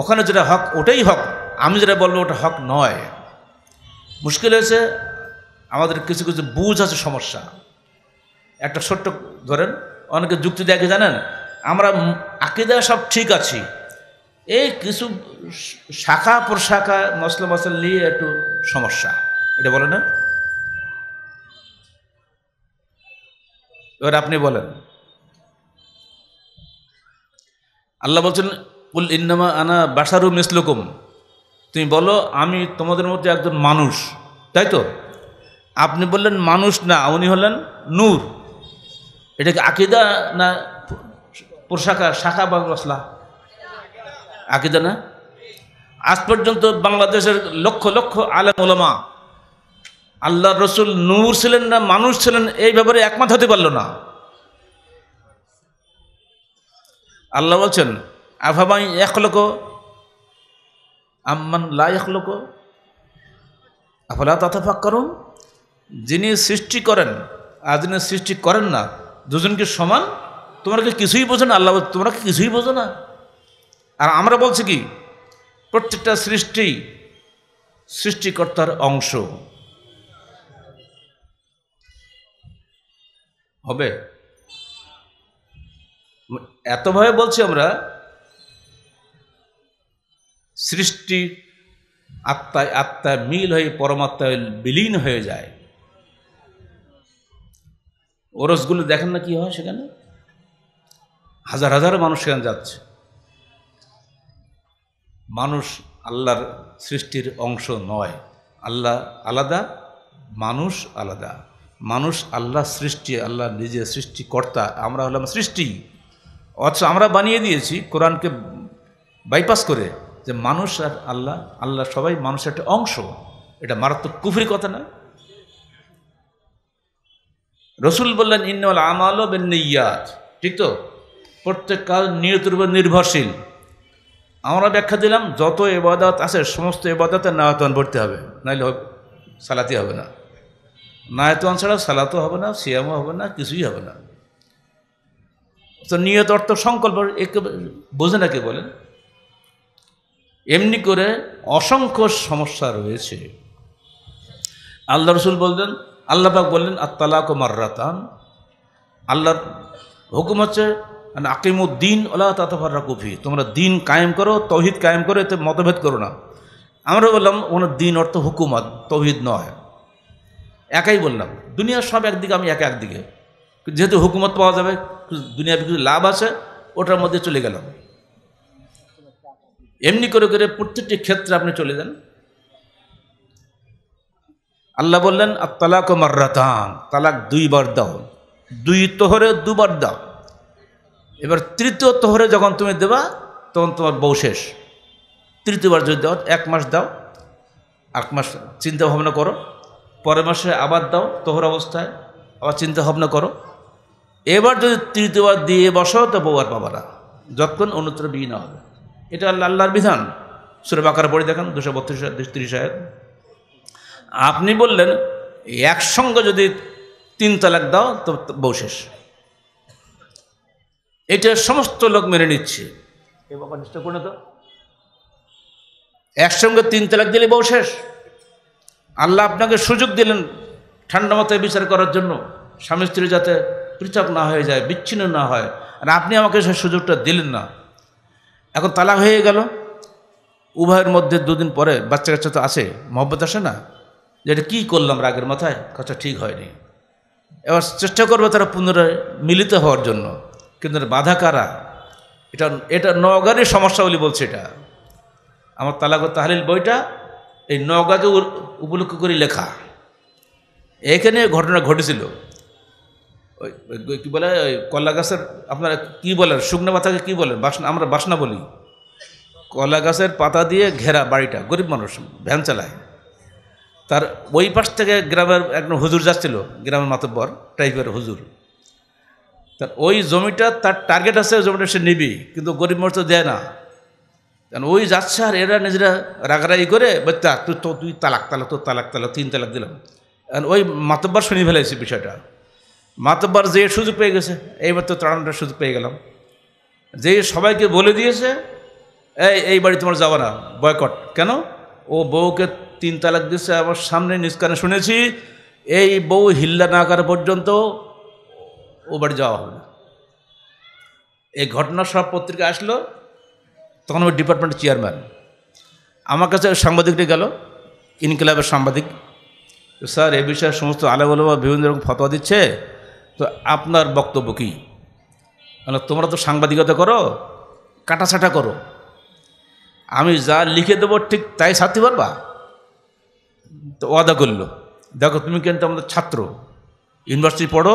ওখানে যেটা হক ওটাই হক আমি যেটা বলবো ওটা হক নয় মুশকিল হয়েছে আমাদের কিছু কিছু বুঝ আছে সমস্যা একটা ছোট্ট ধরেন অনেকে যুক্তি দেখে জানেন আমরা আকিদা সব ঠিক আছি এই কিছু শাখা প্রশাখা মশলা মশলা নিয়ে একটু সমস্যা এটা বলে না এবার আপনি বলেন আল্লাহ বলছেন উল ইন্নামা আনা বাসারু মিসলুকুম তুমি বলো আমি তোমাদের মধ্যে একজন মানুষ তাই তো আপনি বললেন মানুষ না উনি হলেন নূর এটা কি আকিদা না পোশাকা শাখা বা মশলা আকিদা না আজ পর্যন্ত বাংলাদেশের লক্ষ লক্ষ আলেম ওলামা আল্লাহ রসুল নূর ছিলেন না মানুষ ছিলেন এই ব্যাপারে একমত হতে পারল না আল্লাহ বলছেন আভাবাই এক লোক আমান লা এক লোক আফলা ফাঁক করুন যিনি সৃষ্টি করেন আর যিনি সৃষ্টি করেন না দুজনকে সমান তোমরা কি কিছুই বোঝো না আল্লাহ তোমরা কিছুই বোঝো না আর আমরা বলছি কি প্রত্যেকটা সৃষ্টি সৃষ্টিকর্তার অংশ হবে এতভাবে বলছি আমরা সৃষ্টি আত্মায় আত্মায় মিল হয়ে পরমাত্মায় বিলীন হয়ে যায় ওরসগুলো দেখেন না কি হয় সেখানে হাজার হাজার মানুষ সেখানে যাচ্ছে মানুষ আল্লাহর সৃষ্টির অংশ নয় আল্লাহ আলাদা মানুষ আলাদা মানুষ আল্লাহ সৃষ্টি আল্লাহ নিজে সৃষ্টিকর্তা আমরা হলাম সৃষ্টি অথচ আমরা বানিয়ে দিয়েছি কোরআনকে বাইপাস করে যে মানুষ আর আল্লাহ আল্লাহ সবাই মানুষের একটা অংশ এটা মারাত্মক কুফরি কথা না রসুল বললেন ইন্নল আমাল বেন্নইয়াত ঠিক তো প্রত্যেক কাজ নিয়তের উপর নির্ভরশীল আমরা ব্যাখ্যা দিলাম যত এবাদত আছে সমস্ত এবাদতে নায়তন ভর্তি হবে নাহলে সালাতে হবে না নায়তন ছাড়া সালাতো হবে না সিয়ামও হবে না কিছুই হবে না তো নিয়ত অর্থ সংকল্প বোঝে না কে বলেন এমনি করে অসংখ্য সমস্যা রয়েছে আল্লাহ রসুল বললেন আল্লাহবাক বললেন আত্মালাক মার্রাতান আল্লাহর হুকুম হচ্ছে মানে আকিমুদ্দিন ওলা তাতফার রাকুফি তোমরা দিন কায়েম করো তহিদ কায়েম করো এতে মতভেদ করো না আমরা বললাম ওনার দিন অর্থ হুকুমত তহিদ নয় একাই বললাম দুনিয়ার সব একদিকে আমি একা একদিকে যেহেতু হুকুমত পাওয়া যাবে দুনিয়ার কিছু লাভ আছে ওটার মধ্যে চলে গেলাম এমনি করে করে প্রত্যেকটি ক্ষেত্রে আপনি চলে যান আল্লাহ বললেন আর তালাক মার্রাতান তালাক দুইবার দাও দুই তোহরে দুবার দাও এবার তৃতীয় তোহরে যখন তুমি দেবা তখন তোমার বউ শেষ তৃতীয়বার যদি দাও এক মাস দাও এক মাস চিন্তা ভাবনা করো পরের মাসে আবার দাও তোহর অবস্থায় আবার চিন্তা ভাবনা করো এবার যদি তৃতীয়বার দিয়ে বসো তো বউ আর পাবা না যতক্ষণ অন্যত্র বিয়ে না হবে এটা আল্লাহ আল্লাহর বিধান সুরে বাঁকার পড়ে দেখেন দুশো বত্রিশ তিরিশ আপনি বললেন একসঙ্গে যদি তিন তালাক দাও তো বউ শেষ এটা সমস্ত লোক মেনে নিচ্ছে এ বাবা নিশ্চয় কোনো তো একসঙ্গে তিন তালাক দিলে বউ শেষ আল্লাহ আপনাকে সুযোগ দিলেন ঠান্ডা মাথায় বিচার করার জন্য স্বামী স্ত্রী যাতে পৃথক না হয়ে যায় বিচ্ছিন্ন না হয় আর আপনি আমাকে সে সুযোগটা দিলেন না এখন তালাক হয়ে গেল উভয়ের মধ্যে দুদিন পরে বাচ্চা কাচ্চা তো আসে মহব্বত আসে না যে এটা কী করলাম রাগের মাথায় কথা ঠিক হয়নি এবার চেষ্টা করবে তারা পুনরায় মিলিত হওয়ার জন্য কিন্তু বাধা কারা এটা এটা নগারের সমস্যা বলি বলছে এটা আমার তালাগত তাহলিল বইটা এই নগাকে উপলক্ষ করে লেখা এখানে ঘটনা ঘটেছিল ওই বলে ওই কলা গাছের আপনারা কী বলেন শুকনো পাতাকে কী বলেন বাসনা আমরা বাসনা বলি কলা গাছের পাতা দিয়ে ঘেরা বাড়িটা গরিব মানুষ ভ্যান চালায় তার ওই পাশ থেকে গ্রামের একজন হুজুর যাচ্ছিল গ্রামের মাতব্বর টাইপের হুজুর তার ওই জমিটা তার টার্গেট আছে জমিটা সে নিবি কিন্তু গরিব মানুষ তো দেয় না কারণ ওই যাচ্ছে আর এরা নিজেরা রাগারাগি করে বাচ্চা তুই তো তুই তালাক তালাক তোর তালাক তালাক তিন তালাক দিলাম কারণ ওই মাতব্বার শুনি ফেলেছি বিষয়টা মাতব্বার যে সুযোগ পেয়ে গেছে এইবার তো তাড়ানটা সুযোগ পেয়ে গেলাম যে সবাইকে বলে দিয়েছে এই এই বাড়ি তোমার যাবো না বয়কট কেন ও বউকে তিন তালাক দিচ্ছে আমার সামনে নিষ্কানে শুনেছি এই বউ হিল্লা না করা পর্যন্ত ও বাড়ি যাওয়া হবে না এই ঘটনা সব পত্রিকা আসলো তখন আমি ডিপার্টমেন্টের চেয়ারম্যান আমার কাছে সাংবাদিকটি গেল ইনকিলাবের সাংবাদিক স্যার এ বিষয়ে সমস্ত আলামা বিভিন্ন রকম ফতোয়া দিচ্ছে তো আপনার বক্তব্য কী মানে তোমরা তো সাংবাদিকতা করো কাটাছাটা করো আমি যা লিখে দেবো ঠিক তাই ছাড়তে পারবা তো ওয়াদা করলো দেখো তুমি কিন্তু আমাদের ছাত্র ইউনিভার্সিটি পড়ো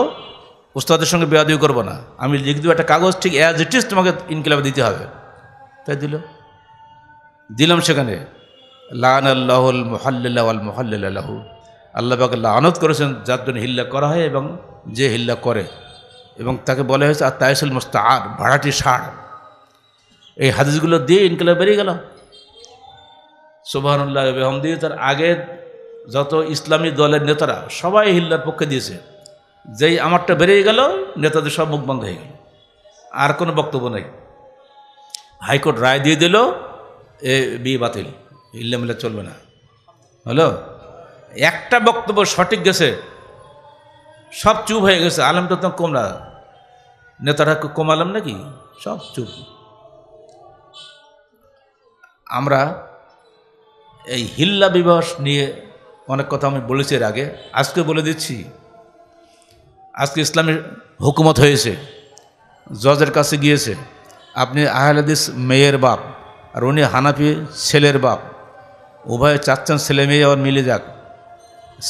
উস্তাদের সঙ্গে বেয়াদি করবো না আমি লিখ দেবো একটা কাগজ ঠিক অ্যাজ ইট ইজ তোমাকে ইনকিলাবে দিতে হবে তাই দিল দিলাম সেখানে লান আল্লাহুল মহাল্লাহ আল মহাল্লাহু আল্লাহবাকে লানত করেছেন যার জন্য হিল্লা করা হয় এবং যে হিল্লা করে এবং তাকে বলা হয়েছে আর তাইসুল মোস্ত আর ভাড়াটি সার এই হাদিসগুলো দিয়ে ইনকলাব বেরিয়ে গেল সোবাহানুল্লাহ দিয়ে তার আগে যত ইসলামী দলের নেতারা সবাই হিল্লার পক্ষে দিয়েছে যেই আমারটা বেরিয়ে গেল নেতাদের সব মুখ বন্ধ হয়ে গেল আর কোনো বক্তব্য নেই হাইকোর্ট রায় দিয়ে দিল এ বিয়ে বাতিল ইল্লা মিল্লা চলবে না হলো একটা বক্তব্য সঠিক গেছে সব চুপ হয়ে গেছে আলমটা তো কমলা নেতারা কমালাম নাকি সব চুপ আমরা এই হিল্লা বিবাহ নিয়ে অনেক কথা আমি বলেছি এর আগে আজকে বলে দিচ্ছি আজকে ইসলামের হুকুমত হয়েছে জজের কাছে গিয়েছে আপনি আহলাদিস মেয়ের বাপ আর উনি হানাফি ছেলের বাপ উভয়ে চাচ্ছেন ছেলে মেয়ে আবার মিলে যাক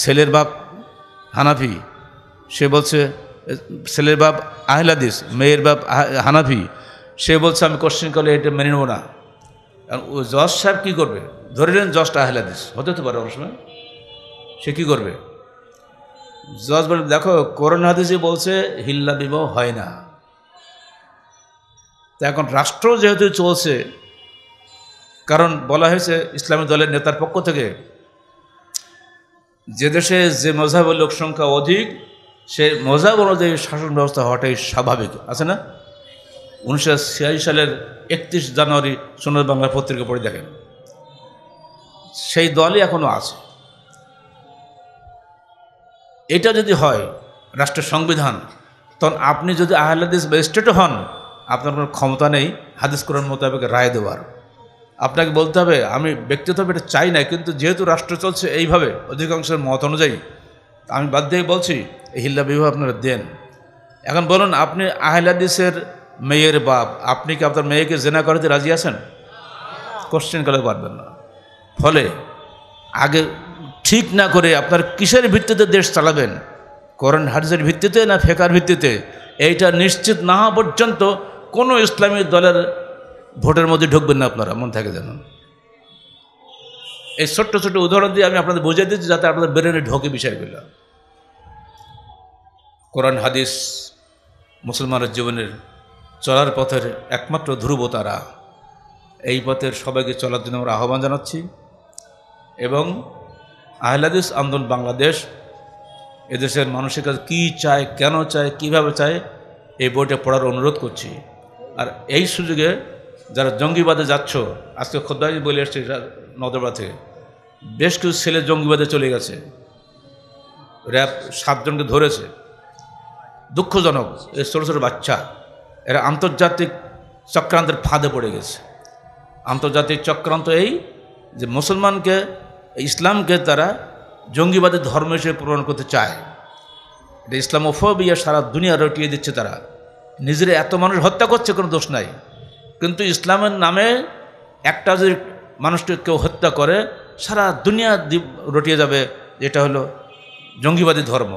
ছেলের বাপ হানাফি সে বলছে ছেলের বাপ আহলাদিস মেয়ের বাপ হানাফি সে বলছে আমি কোশ্চেন করলে এটা মেনে নেব না ও জজ সাহেব কী করবে ধরে নেন জজটা আহলাদিস হতে তো পারে অনেক সময় সে কী করবে জজ বলে দেখো করোনা হাদিসে বলছে হিল্লা বিবাহ হয় না তো এখন রাষ্ট্র যেহেতু চলছে কারণ বলা হয়েছে ইসলামী দলের নেতার পক্ষ থেকে যে দেশে যে মজাবের লোক সংখ্যা অধিক সে মজাব অনুযায়ী শাসন ব্যবস্থা হওয়াটাই স্বাভাবিক আছে না উনিশশো সালের একত্রিশ জানুয়ারি সোনার বাংলা পত্রিকা পড়ে দেখেন সেই দলই এখনও আছে এটা যদি হয় রাষ্ট্রের সংবিধান তখন আপনি যদি আহলাদিস বা স্টেটও হন আপনার কোনো ক্ষমতা নেই হাদিস কোরআন মোতাবেক রায় দেওয়ার আপনাকে বলতে হবে আমি ব্যক্তিগতভাবে এটা চাই না কিন্তু যেহেতু রাষ্ট্র চলছে এইভাবে অধিকাংশের মত অনুযায়ী আমি বাদ দিয়ে বলছি এই হিল্লা বিবাহ আপনারা দেন এখন বলুন আপনি আহলাদিসের মেয়ের বাপ আপনি কি আপনার মেয়েকে জেনা করাতে রাজি আছেন কোশ্চেন করে পারবেন না ফলে আগে ঠিক না করে আপনার কিসের ভিত্তিতে দেশ চালাবেন করেন হার্জের ভিত্তিতে না ফেকার ভিত্তিতে এইটা নিশ্চিত না হওয়া পর্যন্ত কোনো ইসলামী দলের ভোটের মধ্যে ঢুকবেন না আপনারা মনে থাকে যেন এই ছোট্ট ছোট্ট উদাহরণ দিয়ে আমি আপনাদের বোঝাই দিচ্ছি যাতে আপনাদের ব্রেনে ঢোকে বিষয়গুলো কোরআন হাদিস মুসলমানের জীবনের চলার পথের একমাত্র ধ্রুব তারা এই পথের সবাইকে চলার জন্য আমরা আহ্বান জানাচ্ছি এবং আহলাদিস আন্দোলন বাংলাদেশ এদেশের মানুষের কাছে কী চায় কেন চায় কিভাবে চায় এই বইটা পড়ার অনুরোধ করছি আর এই সুযোগে যারা জঙ্গিবাদে যাচ্ছ আজকে খোদ্দাই বলে এসছে নদরবা থেকে বেশ কিছু ছেলে জঙ্গিবাদে চলে গেছে র্যাব সাতজনকে ধরেছে দুঃখজনক এই ছোটো ছোটো বাচ্চা এরা আন্তর্জাতিক চক্রান্তের ফাঁদে পড়ে গেছে আন্তর্জাতিক চক্রান্ত এই যে মুসলমানকে ইসলামকে তারা জঙ্গিবাদের ধর্ম হিসেবে পূরণ করতে চায় এটা ইসলামোফোবিয়া সারা দুনিয়া রটিয়ে দিচ্ছে তারা নিজের এত মানুষ হত্যা করছে কোনো দোষ নাই কিন্তু ইসলামের নামে একটা যদি মানুষকে কেউ হত্যা করে সারা দুনিয়া রটিয়ে যাবে এটা হলো জঙ্গিবাদী ধর্ম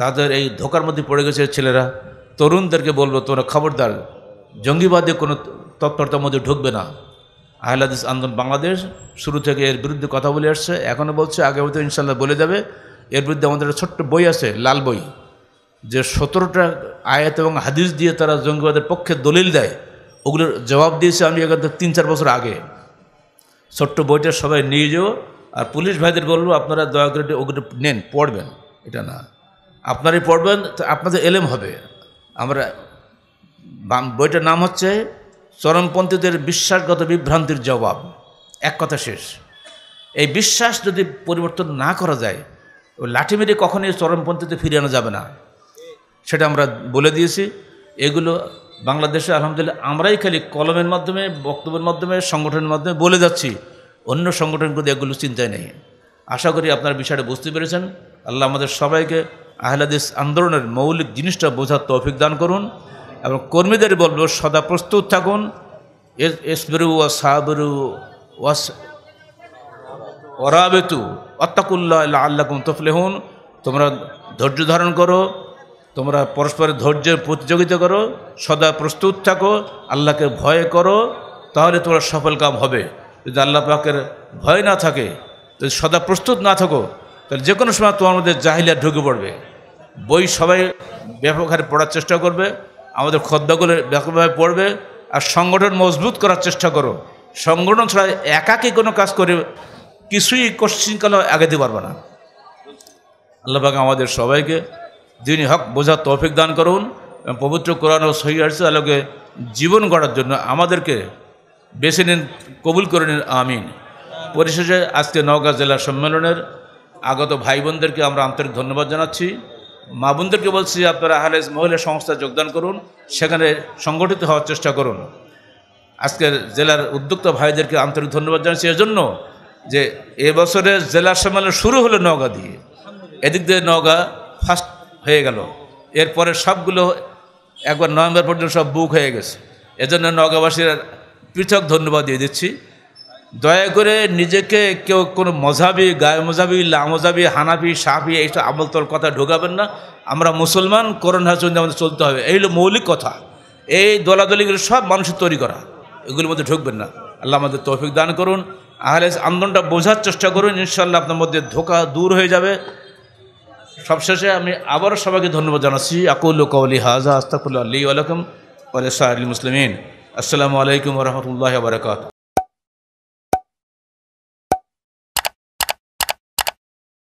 তাদের এই ধোকার মধ্যে পড়ে গেছে ছেলেরা তরুণদেরকে বলবো তোমরা খবরদার জঙ্গিবাদী কোনো তৎপরতার মধ্যে ঢুকবে না আহলাদিস আন্দোলন বাংলাদেশ শুরু থেকে এর বিরুদ্ধে কথা বলে আসছে এখনও বলছে আগে হয়তো ইনশাল্লাহ বলে যাবে এর বিরুদ্ধে আমাদের ছোট্ট বই আছে লাল বই যে সতেরোটা আয়াত এবং হাদিস দিয়ে তারা জঙ্গিবাদের পক্ষে দলিল দেয় ওগুলোর জবাব দিয়েছে আমি এখান থেকে তিন চার বছর আগে ছোট্ট বইটা সবাই নিয়ে যেও আর পুলিশ ভাইদের বললো আপনারা দয়া করে ওগুলো নেন পড়বেন এটা না আপনারই পড়বেন তো আপনাদের এলেম হবে আমরা বইটার নাম হচ্ছে চরমপন্থীদের বিশ্বাসগত বিভ্রান্তির জবাব এক কথা শেষ এই বিশ্বাস যদি পরিবর্তন না করা যায় লাঠি মেরে কখনই চরমপন্থীতে ফিরিয়ে আনা যাবে না সেটা আমরা বলে দিয়েছি এগুলো বাংলাদেশে আলহামদুলিল্লাহ আমরাই খালি কলমের মাধ্যমে বক্তব্যের মাধ্যমে সংগঠনের মাধ্যমে বলে যাচ্ছি অন্য সংগঠনগুলো এগুলো চিন্তায় নেই আশা করি আপনার বিষয়টা বুঝতে পেরেছেন আল্লাহ আমাদের সবাইকে আহলাদিস আন্দোলনের মৌলিক জিনিসটা বোঝার তৌফিক দান করুন এবং কর্মীদের বলব সদা প্রস্তুত থাকুন এসবেরু ওয়া সাবরু ওয়াস অরাবেতু অত্তাকুল্লাহ আল্লাহ হন তোমরা ধৈর্য ধারণ করো তোমরা পরস্পরের ধৈর্যের প্রতিযোগিতা করো সদা প্রস্তুত থাকো আল্লাহকে ভয় করো তাহলে তোমরা সফল কাম হবে যদি আল্লাহ পাকের ভয় না থাকে যদি সদা প্রস্তুত না থাকো তাহলে যে কোনো সময় তোমার মধ্যে জাহিলিয়া ঢুকে পড়বে বই সবাই ব্যাপক হারে পড়ার চেষ্টা করবে আমাদের খদ্দাগুলো ব্যাপকভাবে পড়বে আর সংগঠন মজবুত করার চেষ্টা করো সংগঠন ছাড়া একাকে কোনো কাজ করে কিছুই কোশ্চিনকালেও আগাতে পারবে না আল্লাহ পাকে আমাদের সবাইকে যিনি হক বোঝার তৌফিক দান করুন এবং পবিত্র কোরআন ও সহিহার্সের আলোকে জীবন গড়ার জন্য আমাদেরকে বেছে নিন কবুল করে নিন আমিন পরিশেষে আজকে নওগাঁ জেলা সম্মেলনের আগত ভাই বোনদেরকে আমরা আন্তরিক ধন্যবাদ জানাচ্ছি মা বোনদেরকে বলছি আপনারা হালেজ মহিলা সংস্থা যোগদান করুন সেখানে সংগঠিত হওয়ার চেষ্টা করুন আজকের জেলার উদ্যোক্তা ভাইদেরকে আন্তরিক ধন্যবাদ জানাচ্ছি এজন্য যে এবছরের জেলা সম্মেলন শুরু হলো নওগাঁ দিয়ে এদিক দিয়ে নওগাঁ ফার্স্ট হয়ে গেল এরপরে সবগুলো একবার নভেম্বর পর্যন্ত সব বুক হয়ে গেছে এজন্য নগাবাসীর পৃথক ধন্যবাদ দিয়ে দিচ্ছি দয়া করে নিজেকে কেউ কোনো মজাবি গায়ে মজাবি লামজাবি হানাবি সাফি এইসব আমল তোর কথা ঢোকাবেন না আমরা মুসলমান করোনা চলতে আমাদের চলতে হবে এই হলো মৌলিক কথা এই দলাদলিগুলো সব মানুষের তৈরি করা এগুলোর মধ্যে ঢুকবেন না আল্লাহ আমাদের তৌফিক দান করুন আহলে আন্দোলনটা বোঝার চেষ্টা করুন ইনশাল্লাহ আপনার মধ্যে ধোকা দূর হয়ে যাবে সবশেষে আমি আবারও সবাইকে ধন্যবাদ জানাচ্ছি আকুল কৌলি হাজা আস্তাকুল্লা আলী আলকম আলী মুসলিমিন আসসালামু আলাইকুম রহমতুল্লাহ বারকাত